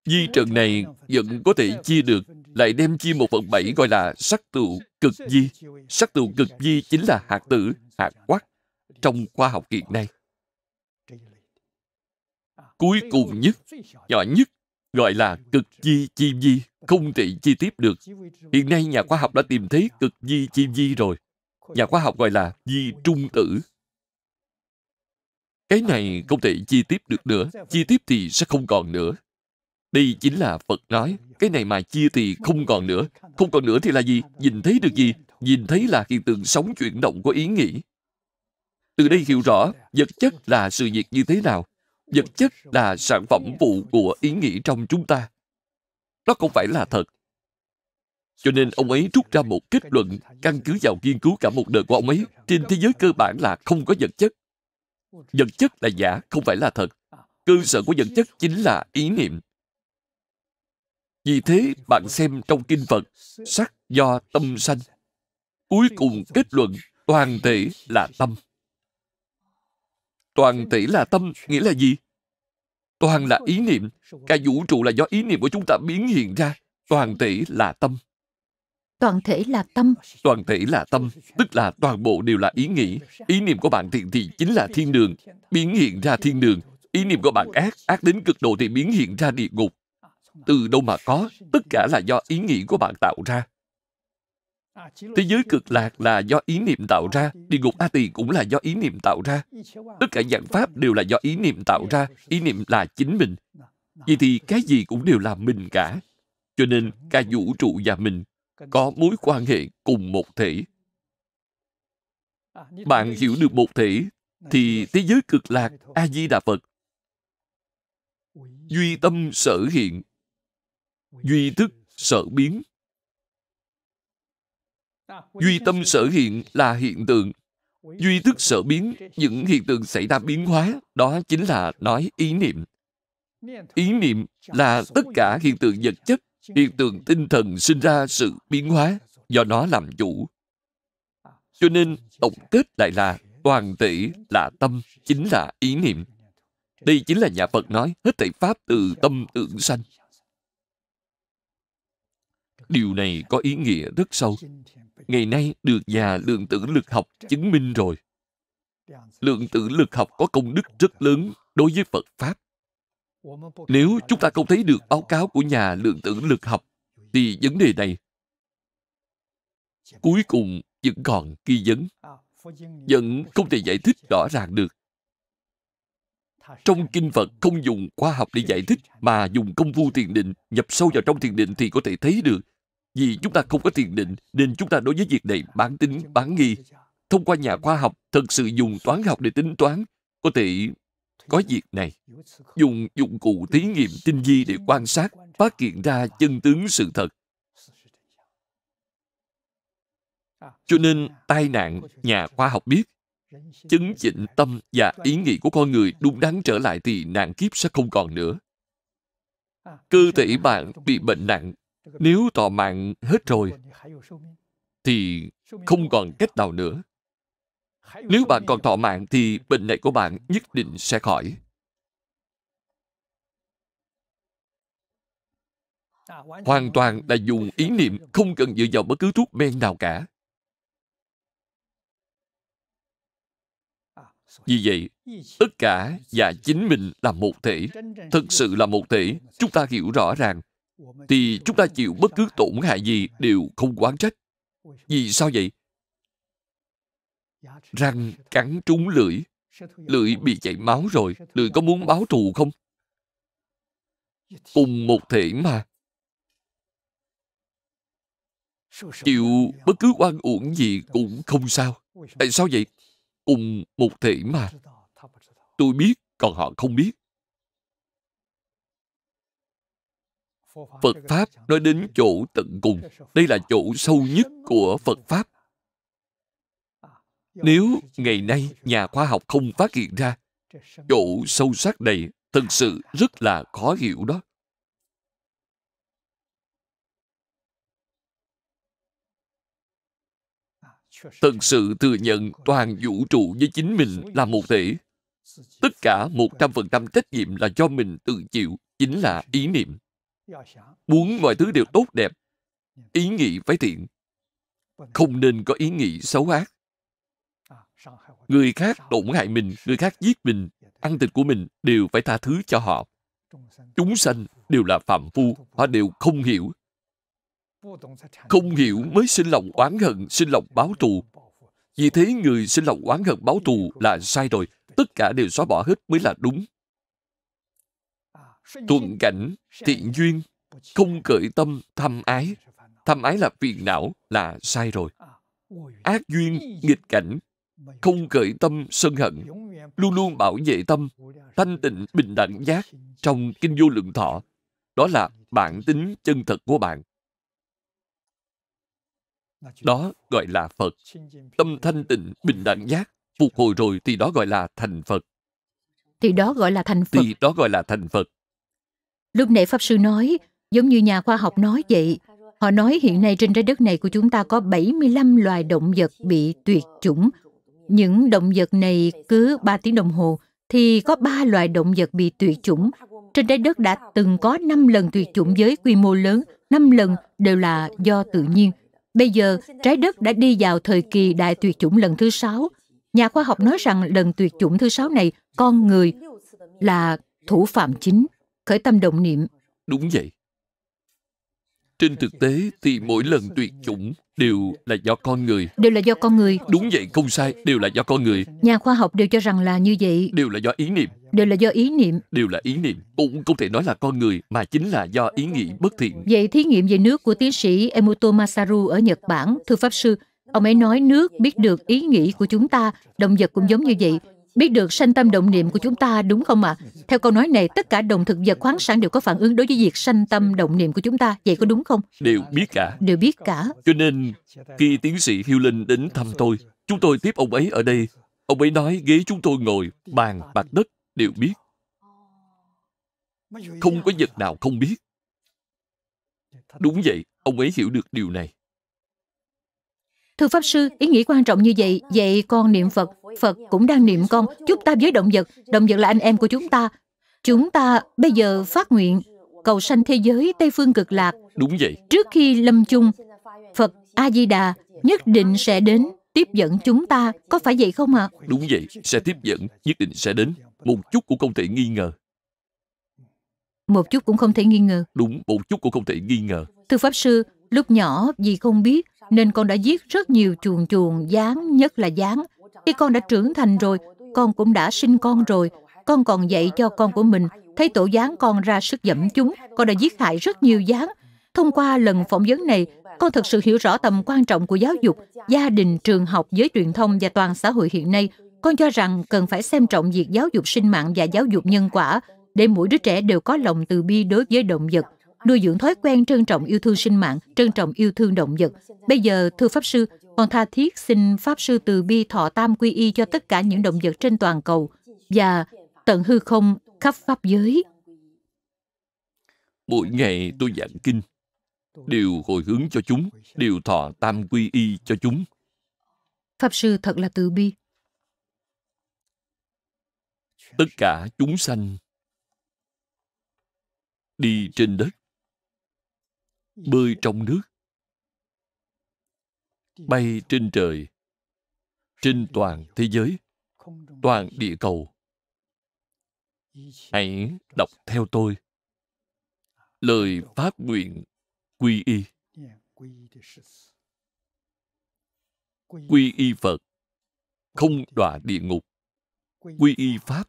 Di trần này vẫn có thể chia được lại đem chia một phần bảy gọi là sắc tụ cực di. Sắc tụ cực di chính là hạt tử, hạt quắc trong khoa học hiện nay. Cuối cùng nhất, nhỏ nhất, gọi là cực di chi di, không thể chi tiếp được. Hiện nay nhà khoa học đã tìm thấy cực di chi di rồi. Nhà khoa học gọi là di trung tử. Cái này không thể chi tiếp được nữa, chi tiếp thì sẽ không còn nữa. Đây chính là Phật nói. Cái này mà chia thì không còn nữa. Không còn nữa thì là gì? Nhìn thấy được gì? Nhìn thấy là hiện tượng sống chuyển động của ý nghĩ. Từ đây hiểu rõ vật chất là sự việc như thế nào. Vật chất là sản phẩm vụ của ý nghĩ trong chúng ta. Nó không phải là thật. Cho nên ông ấy rút ra một kết luận căn cứ vào nghiên cứu cả một đời của ông ấy. Trên thế giới cơ bản là không có vật chất. Vật chất là giả, không phải là thật. Cơ sở của vật chất chính là ý niệm. Vì thế, bạn xem trong kinh Phật, sắc do tâm sanh. Cuối cùng kết luận, toàn thể là tâm. Toàn thể là tâm nghĩa là gì? Toàn là ý niệm. Cả vũ trụ là do ý niệm của chúng ta biến hiện ra. Toàn thể là tâm. Toàn thể là tâm. Toàn thể là tâm, tức là toàn bộ đều là ý nghĩ. Ý niệm của bạn thiện thì chính là thiên đường, biến hiện ra thiên đường. Ý niệm của bạn ác, ác đến cực độ thì biến hiện ra địa ngục từ đâu mà có tất cả là do ý nghĩ của bạn tạo ra thế giới cực lạc là do ý niệm tạo ra địa ngục a tỳ cũng là do ý niệm tạo ra tất cả dạng pháp đều là do ý niệm tạo ra ý niệm là chính mình vậy thì cái gì cũng đều là mình cả cho nên cả vũ trụ và mình có mối quan hệ cùng một thể bạn hiểu được một thể thì thế giới cực lạc a di đà phật duy tâm sở hiện duy thức sở biến duy tâm sở hiện là hiện tượng duy thức sở biến những hiện tượng xảy ra biến hóa đó chính là nói ý niệm ý niệm là tất cả hiện tượng vật chất hiện tượng tinh thần sinh ra sự biến hóa do nó làm chủ cho nên tổng kết lại là toàn thể là tâm chính là ý niệm đây chính là nhà phật nói hết thảy pháp từ tâm tưởng sanh Điều này có ý nghĩa rất sâu. Ngày nay được nhà lượng tử lực học chứng minh rồi. Lượng tử lực học có công đức rất lớn đối với Phật Pháp. Nếu chúng ta không thấy được báo cáo của nhà lượng tử lực học, thì vấn đề này cuối cùng vẫn còn nghi vấn, vẫn không thể giải thích rõ ràng được. Trong kinh Phật không dùng khoa học để giải thích mà dùng công phu thiền định, nhập sâu vào trong thiền định thì có thể thấy được vì chúng ta không có tiền định nên chúng ta đối với việc này bán tính, bán nghi. Thông qua nhà khoa học thật sự dùng toán học để tính toán, có thể có việc này. Dùng dụng cụ thí nghiệm tinh vi để quan sát, phát hiện ra chân tướng sự thật. Cho nên tai nạn nhà khoa học biết chứng chỉnh tâm và ý nghĩ của con người đúng đắn trở lại thì nạn kiếp sẽ không còn nữa. Cơ thể bạn bị bệnh nặng nếu tọa mạng hết rồi, thì không còn cách nào nữa. Nếu bạn còn thọ mạng thì bệnh này của bạn nhất định sẽ khỏi. Hoàn toàn là dùng ý niệm không cần dựa vào bất cứ thuốc men nào cả. Vì vậy, tất cả và chính mình là một thể. thực sự là một thể. Chúng ta hiểu rõ ràng thì chúng ta chịu bất cứ tổn hại gì đều không quán trách. Vì sao vậy? Răng cắn trúng lưỡi, lưỡi bị chảy máu rồi, lưỡi có muốn báo thù không? Cùng một thể mà. Chịu bất cứ oan uổng gì cũng không sao. Tại sao vậy? Cùng một thể mà. Tôi biết, còn họ không biết. Phật Pháp nói đến chỗ tận cùng. Đây là chỗ sâu nhất của Phật Pháp. Nếu ngày nay nhà khoa học không phát hiện ra, chỗ sâu sắc này thật sự rất là khó hiểu đó. Thật sự thừa nhận toàn vũ trụ với chính mình là một thể. Tất cả 100% trách nhiệm là do mình tự chịu, chính là ý niệm muốn mọi thứ đều tốt đẹp dạ. ý nghĩ phải thiện vâng không nên có ý nghĩ xấu ác à, người khác tổn hại mình người khác giết mình dạ, ăn thịt của mình đều phải tha thứ cho họ chúng sanh đều là phạm phu họ đều không hiểu không hiểu mới sinh lòng oán hận sinh lòng báo dạ, thù vì thế người sinh lòng oán hận báo thù là sai rồi tất cả đều xóa bỏ hết mới là đúng thuận cảnh thiện duyên không cởi tâm tham ái tham ái là phiền não là sai rồi ác duyên nghịch cảnh không cởi tâm sân hận luôn luôn bảo vệ tâm thanh tịnh bình đẳng giác trong kinh vô lượng thọ đó là bản tính chân thật của bạn đó gọi là phật tâm thanh tịnh bình đẳng giác phục hồi rồi thì đó gọi là thành phật thì đó gọi là thành phật thì đó gọi là thành phật Lúc nãy Pháp Sư nói, giống như nhà khoa học nói vậy, họ nói hiện nay trên trái đất này của chúng ta có 75 loài động vật bị tuyệt chủng. Những động vật này cứ 3 tiếng đồng hồ thì có 3 loài động vật bị tuyệt chủng. Trên trái đất đã từng có 5 lần tuyệt chủng với quy mô lớn, 5 lần đều là do tự nhiên. Bây giờ, trái đất đã đi vào thời kỳ đại tuyệt chủng lần thứ 6. Nhà khoa học nói rằng lần tuyệt chủng thứ 6 này, con người là thủ phạm chính khởi tâm động niệm đúng vậy trên thực tế thì mỗi lần tuyệt chủng đều là do con người đều là do con người đúng vậy không sai đều là do con người nhà khoa học đều cho rằng là như vậy đều là do ý niệm đều là do ý niệm đều là ý niệm cũng không thể nói là con người mà chính là do ý nghĩ bất thiện vậy thí nghiệm về nước của tiến sĩ emoto masaru ở nhật bản thưa pháp sư ông ấy nói nước biết được ý nghĩ của chúng ta động vật cũng giống như vậy Biết được sanh tâm động niệm của chúng ta đúng không ạ? À? Theo câu nói này, tất cả động thực vật khoáng sản đều có phản ứng đối với việc sanh tâm động niệm của chúng ta. Vậy có đúng không? Đều biết cả. Đều biết cả. Cho nên, khi tiến sĩ hiu Linh đến thăm tôi, chúng tôi tiếp ông ấy ở đây. Ông ấy nói ghế chúng tôi ngồi, bàn, mặt đất, đều biết. Không có vật nào không biết. Đúng vậy, ông ấy hiểu được điều này. Thưa Pháp Sư, ý nghĩa quan trọng như vậy, vậy con niệm Phật Phật cũng đang niệm con, chúng ta với động vật, động vật là anh em của chúng ta. Chúng ta bây giờ phát nguyện cầu sanh thế giới Tây Phương Cực Lạc. Đúng vậy. Trước khi lâm chung, Phật A-di-đà nhất định sẽ đến tiếp dẫn chúng ta. Có phải vậy không ạ? À? Đúng vậy, sẽ tiếp dẫn, nhất định sẽ đến. Một chút cũng không thể nghi ngờ. Một chút cũng không thể nghi ngờ. Đúng, một chút cũng không thể nghi ngờ. Thưa Pháp Sư, lúc nhỏ vì không biết nên con đã viết rất nhiều chuồng chuồng dáng, nhất là dáng. Khi con đã trưởng thành rồi, con cũng đã sinh con rồi, con còn dạy cho con của mình, thấy tổ gián con ra sức dẫm chúng, con đã giết hại rất nhiều gián. Thông qua lần phỏng vấn này, con thực sự hiểu rõ tầm quan trọng của giáo dục, gia đình, trường học, giới truyền thông và toàn xã hội hiện nay. Con cho rằng cần phải xem trọng việc giáo dục sinh mạng và giáo dục nhân quả để mỗi đứa trẻ đều có lòng từ bi đối với động vật, nuôi dưỡng thói quen trân trọng yêu thương sinh mạng, trân trọng yêu thương động vật. Bây giờ, thưa Pháp Sư, con tha thiết xin Pháp Sư từ bi thọ tam quy y cho tất cả những động vật trên toàn cầu và tận hư không khắp Pháp giới. Mỗi ngày tôi giảng kinh, đều hồi hướng cho chúng, đều thọ tam quy y cho chúng. Pháp Sư thật là từ bi. Tất cả chúng sanh đi trên đất bơi trong nước bay trên trời trên toàn thế giới toàn địa cầu hãy đọc theo tôi lời phát nguyện quy y quy y phật không đọa địa ngục quy y pháp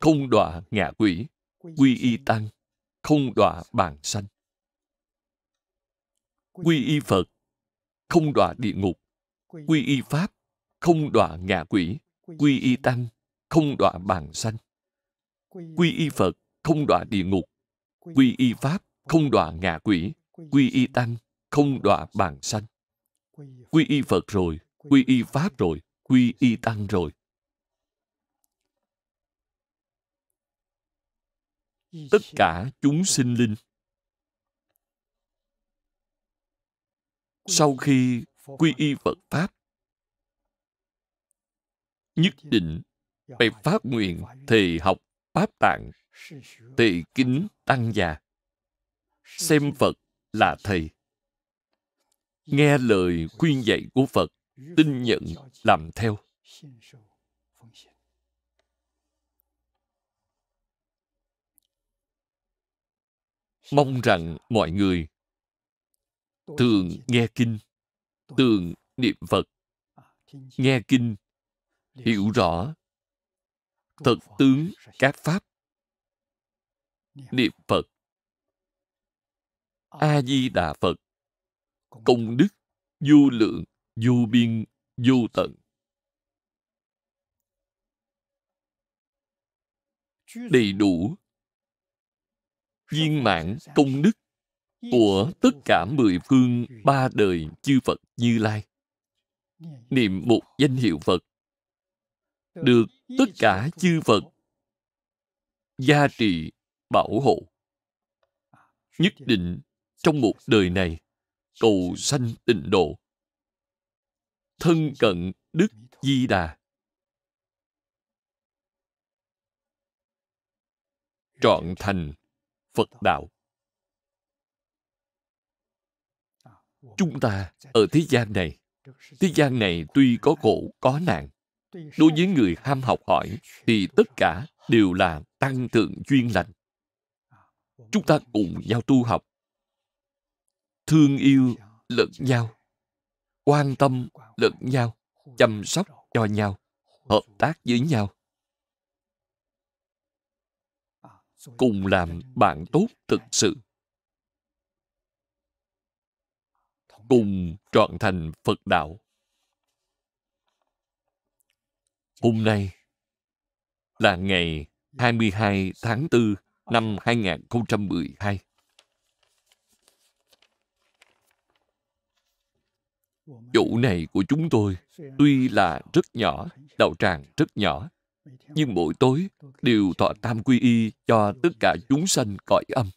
không đọa ngạ quỷ quy y tăng không đọa bàn sanh quy y phật không đọa địa ngục quy y pháp không đọa ngạ quỷ quy y tăng không đọa bàn sanh quy y phật không đọa địa ngục quy y pháp không đọa ngạ quỷ quy y tăng không đọa bàn sanh quy y phật rồi quy y pháp rồi quy y tăng rồi tất cả chúng sinh linh sau khi quy y Phật Pháp, nhất định phải phát nguyện thì học Pháp Tạng, thì kính Tăng già, xem Phật là Thầy. Nghe lời khuyên dạy của Phật, tin nhận làm theo. Mong rằng mọi người thường nghe kinh thường niệm phật à, nghe kinh hiểu rõ thật tướng các pháp niệm phật a di đà phật công đức vô lượng vô biên vô tận đầy đủ viên mãn công đức của tất cả mười phương ba đời chư Phật Như Lai. Niệm một danh hiệu Phật được tất cả chư Phật gia trì bảo hộ. Nhất định trong một đời này cầu sanh tịnh độ thân cận đức di đà trọn thành phật đạo chúng ta ở thế gian này thế gian này tuy có khổ có nạn đối với người ham học hỏi thì tất cả đều là tăng thượng chuyên lành chúng ta cùng nhau tu học thương yêu lẫn nhau quan tâm lẫn nhau chăm sóc cho nhau hợp tác với nhau cùng làm bạn tốt thực sự cùng trọn thành Phật đạo. Hôm nay là ngày 22 tháng 4 năm 2012. Chỗ này của chúng tôi tuy là rất nhỏ, đạo tràng rất nhỏ, nhưng mỗi tối đều thọ tam quy y cho tất cả chúng sanh cõi âm.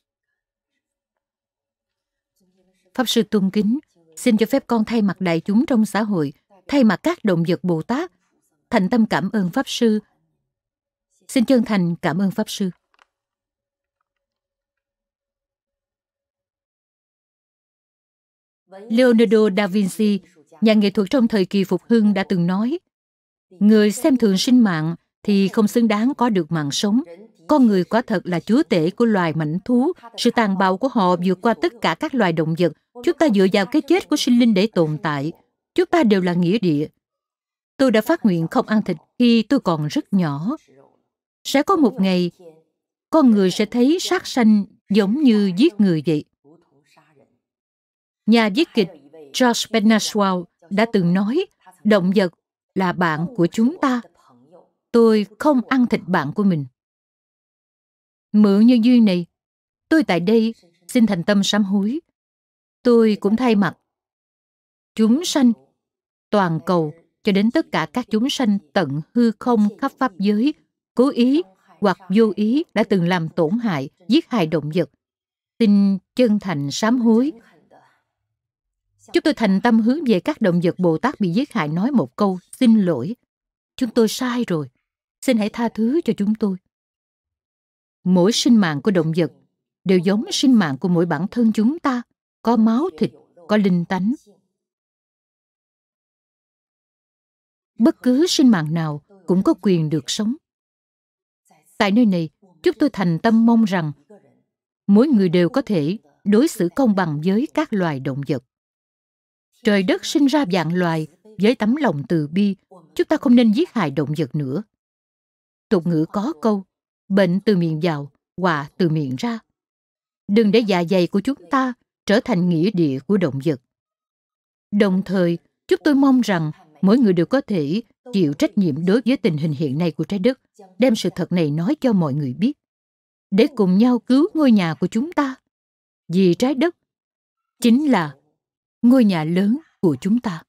Pháp sư tôn kính Xin cho phép con thay mặt đại chúng trong xã hội, thay mặt các động vật Bồ Tát, thành tâm cảm ơn Pháp Sư. Xin chân thành cảm ơn Pháp Sư. Leonardo da Vinci, nhà nghệ thuật trong thời kỳ phục hưng đã từng nói, người xem thường sinh mạng thì không xứng đáng có được mạng sống, con người quả thật là chúa tể của loài mảnh thú. Sự tàn bạo của họ vượt qua tất cả các loài động vật. Chúng ta dựa vào cái chết của sinh linh để tồn tại. Chúng ta đều là nghĩa địa. Tôi đã phát nguyện không ăn thịt khi tôi còn rất nhỏ. Sẽ có một ngày, con người sẽ thấy sát sanh giống như giết người vậy. Nhà viết kịch George Bernard đã từng nói, động vật là bạn của chúng ta. Tôi không ăn thịt bạn của mình. Mượn nhân duyên này, tôi tại đây xin thành tâm sám hối. Tôi cũng thay mặt chúng sanh toàn cầu cho đến tất cả các chúng sanh tận hư không khắp pháp giới, cố ý hoặc vô ý đã từng làm tổn hại, giết hại động vật. Xin chân thành sám hối. Chúng tôi thành tâm hướng về các động vật Bồ Tát bị giết hại nói một câu xin lỗi. Chúng tôi sai rồi. Xin hãy tha thứ cho chúng tôi mỗi sinh mạng của động vật đều giống sinh mạng của mỗi bản thân chúng ta, có máu thịt, có linh tánh. Bất cứ sinh mạng nào cũng có quyền được sống. Tại nơi này, chúng tôi thành tâm mong rằng mỗi người đều có thể đối xử công bằng với các loài động vật. Trời đất sinh ra vạn loài với tấm lòng từ bi, chúng ta không nên giết hại động vật nữa. Tục ngữ có câu, Bệnh từ miệng vào, quà từ miệng ra. Đừng để dạ dày của chúng ta trở thành nghĩa địa của động vật. Đồng thời, chúng tôi mong rằng mỗi người đều có thể chịu trách nhiệm đối với tình hình hiện nay của trái đất, đem sự thật này nói cho mọi người biết, để cùng nhau cứu ngôi nhà của chúng ta. Vì trái đất chính là ngôi nhà lớn của chúng ta.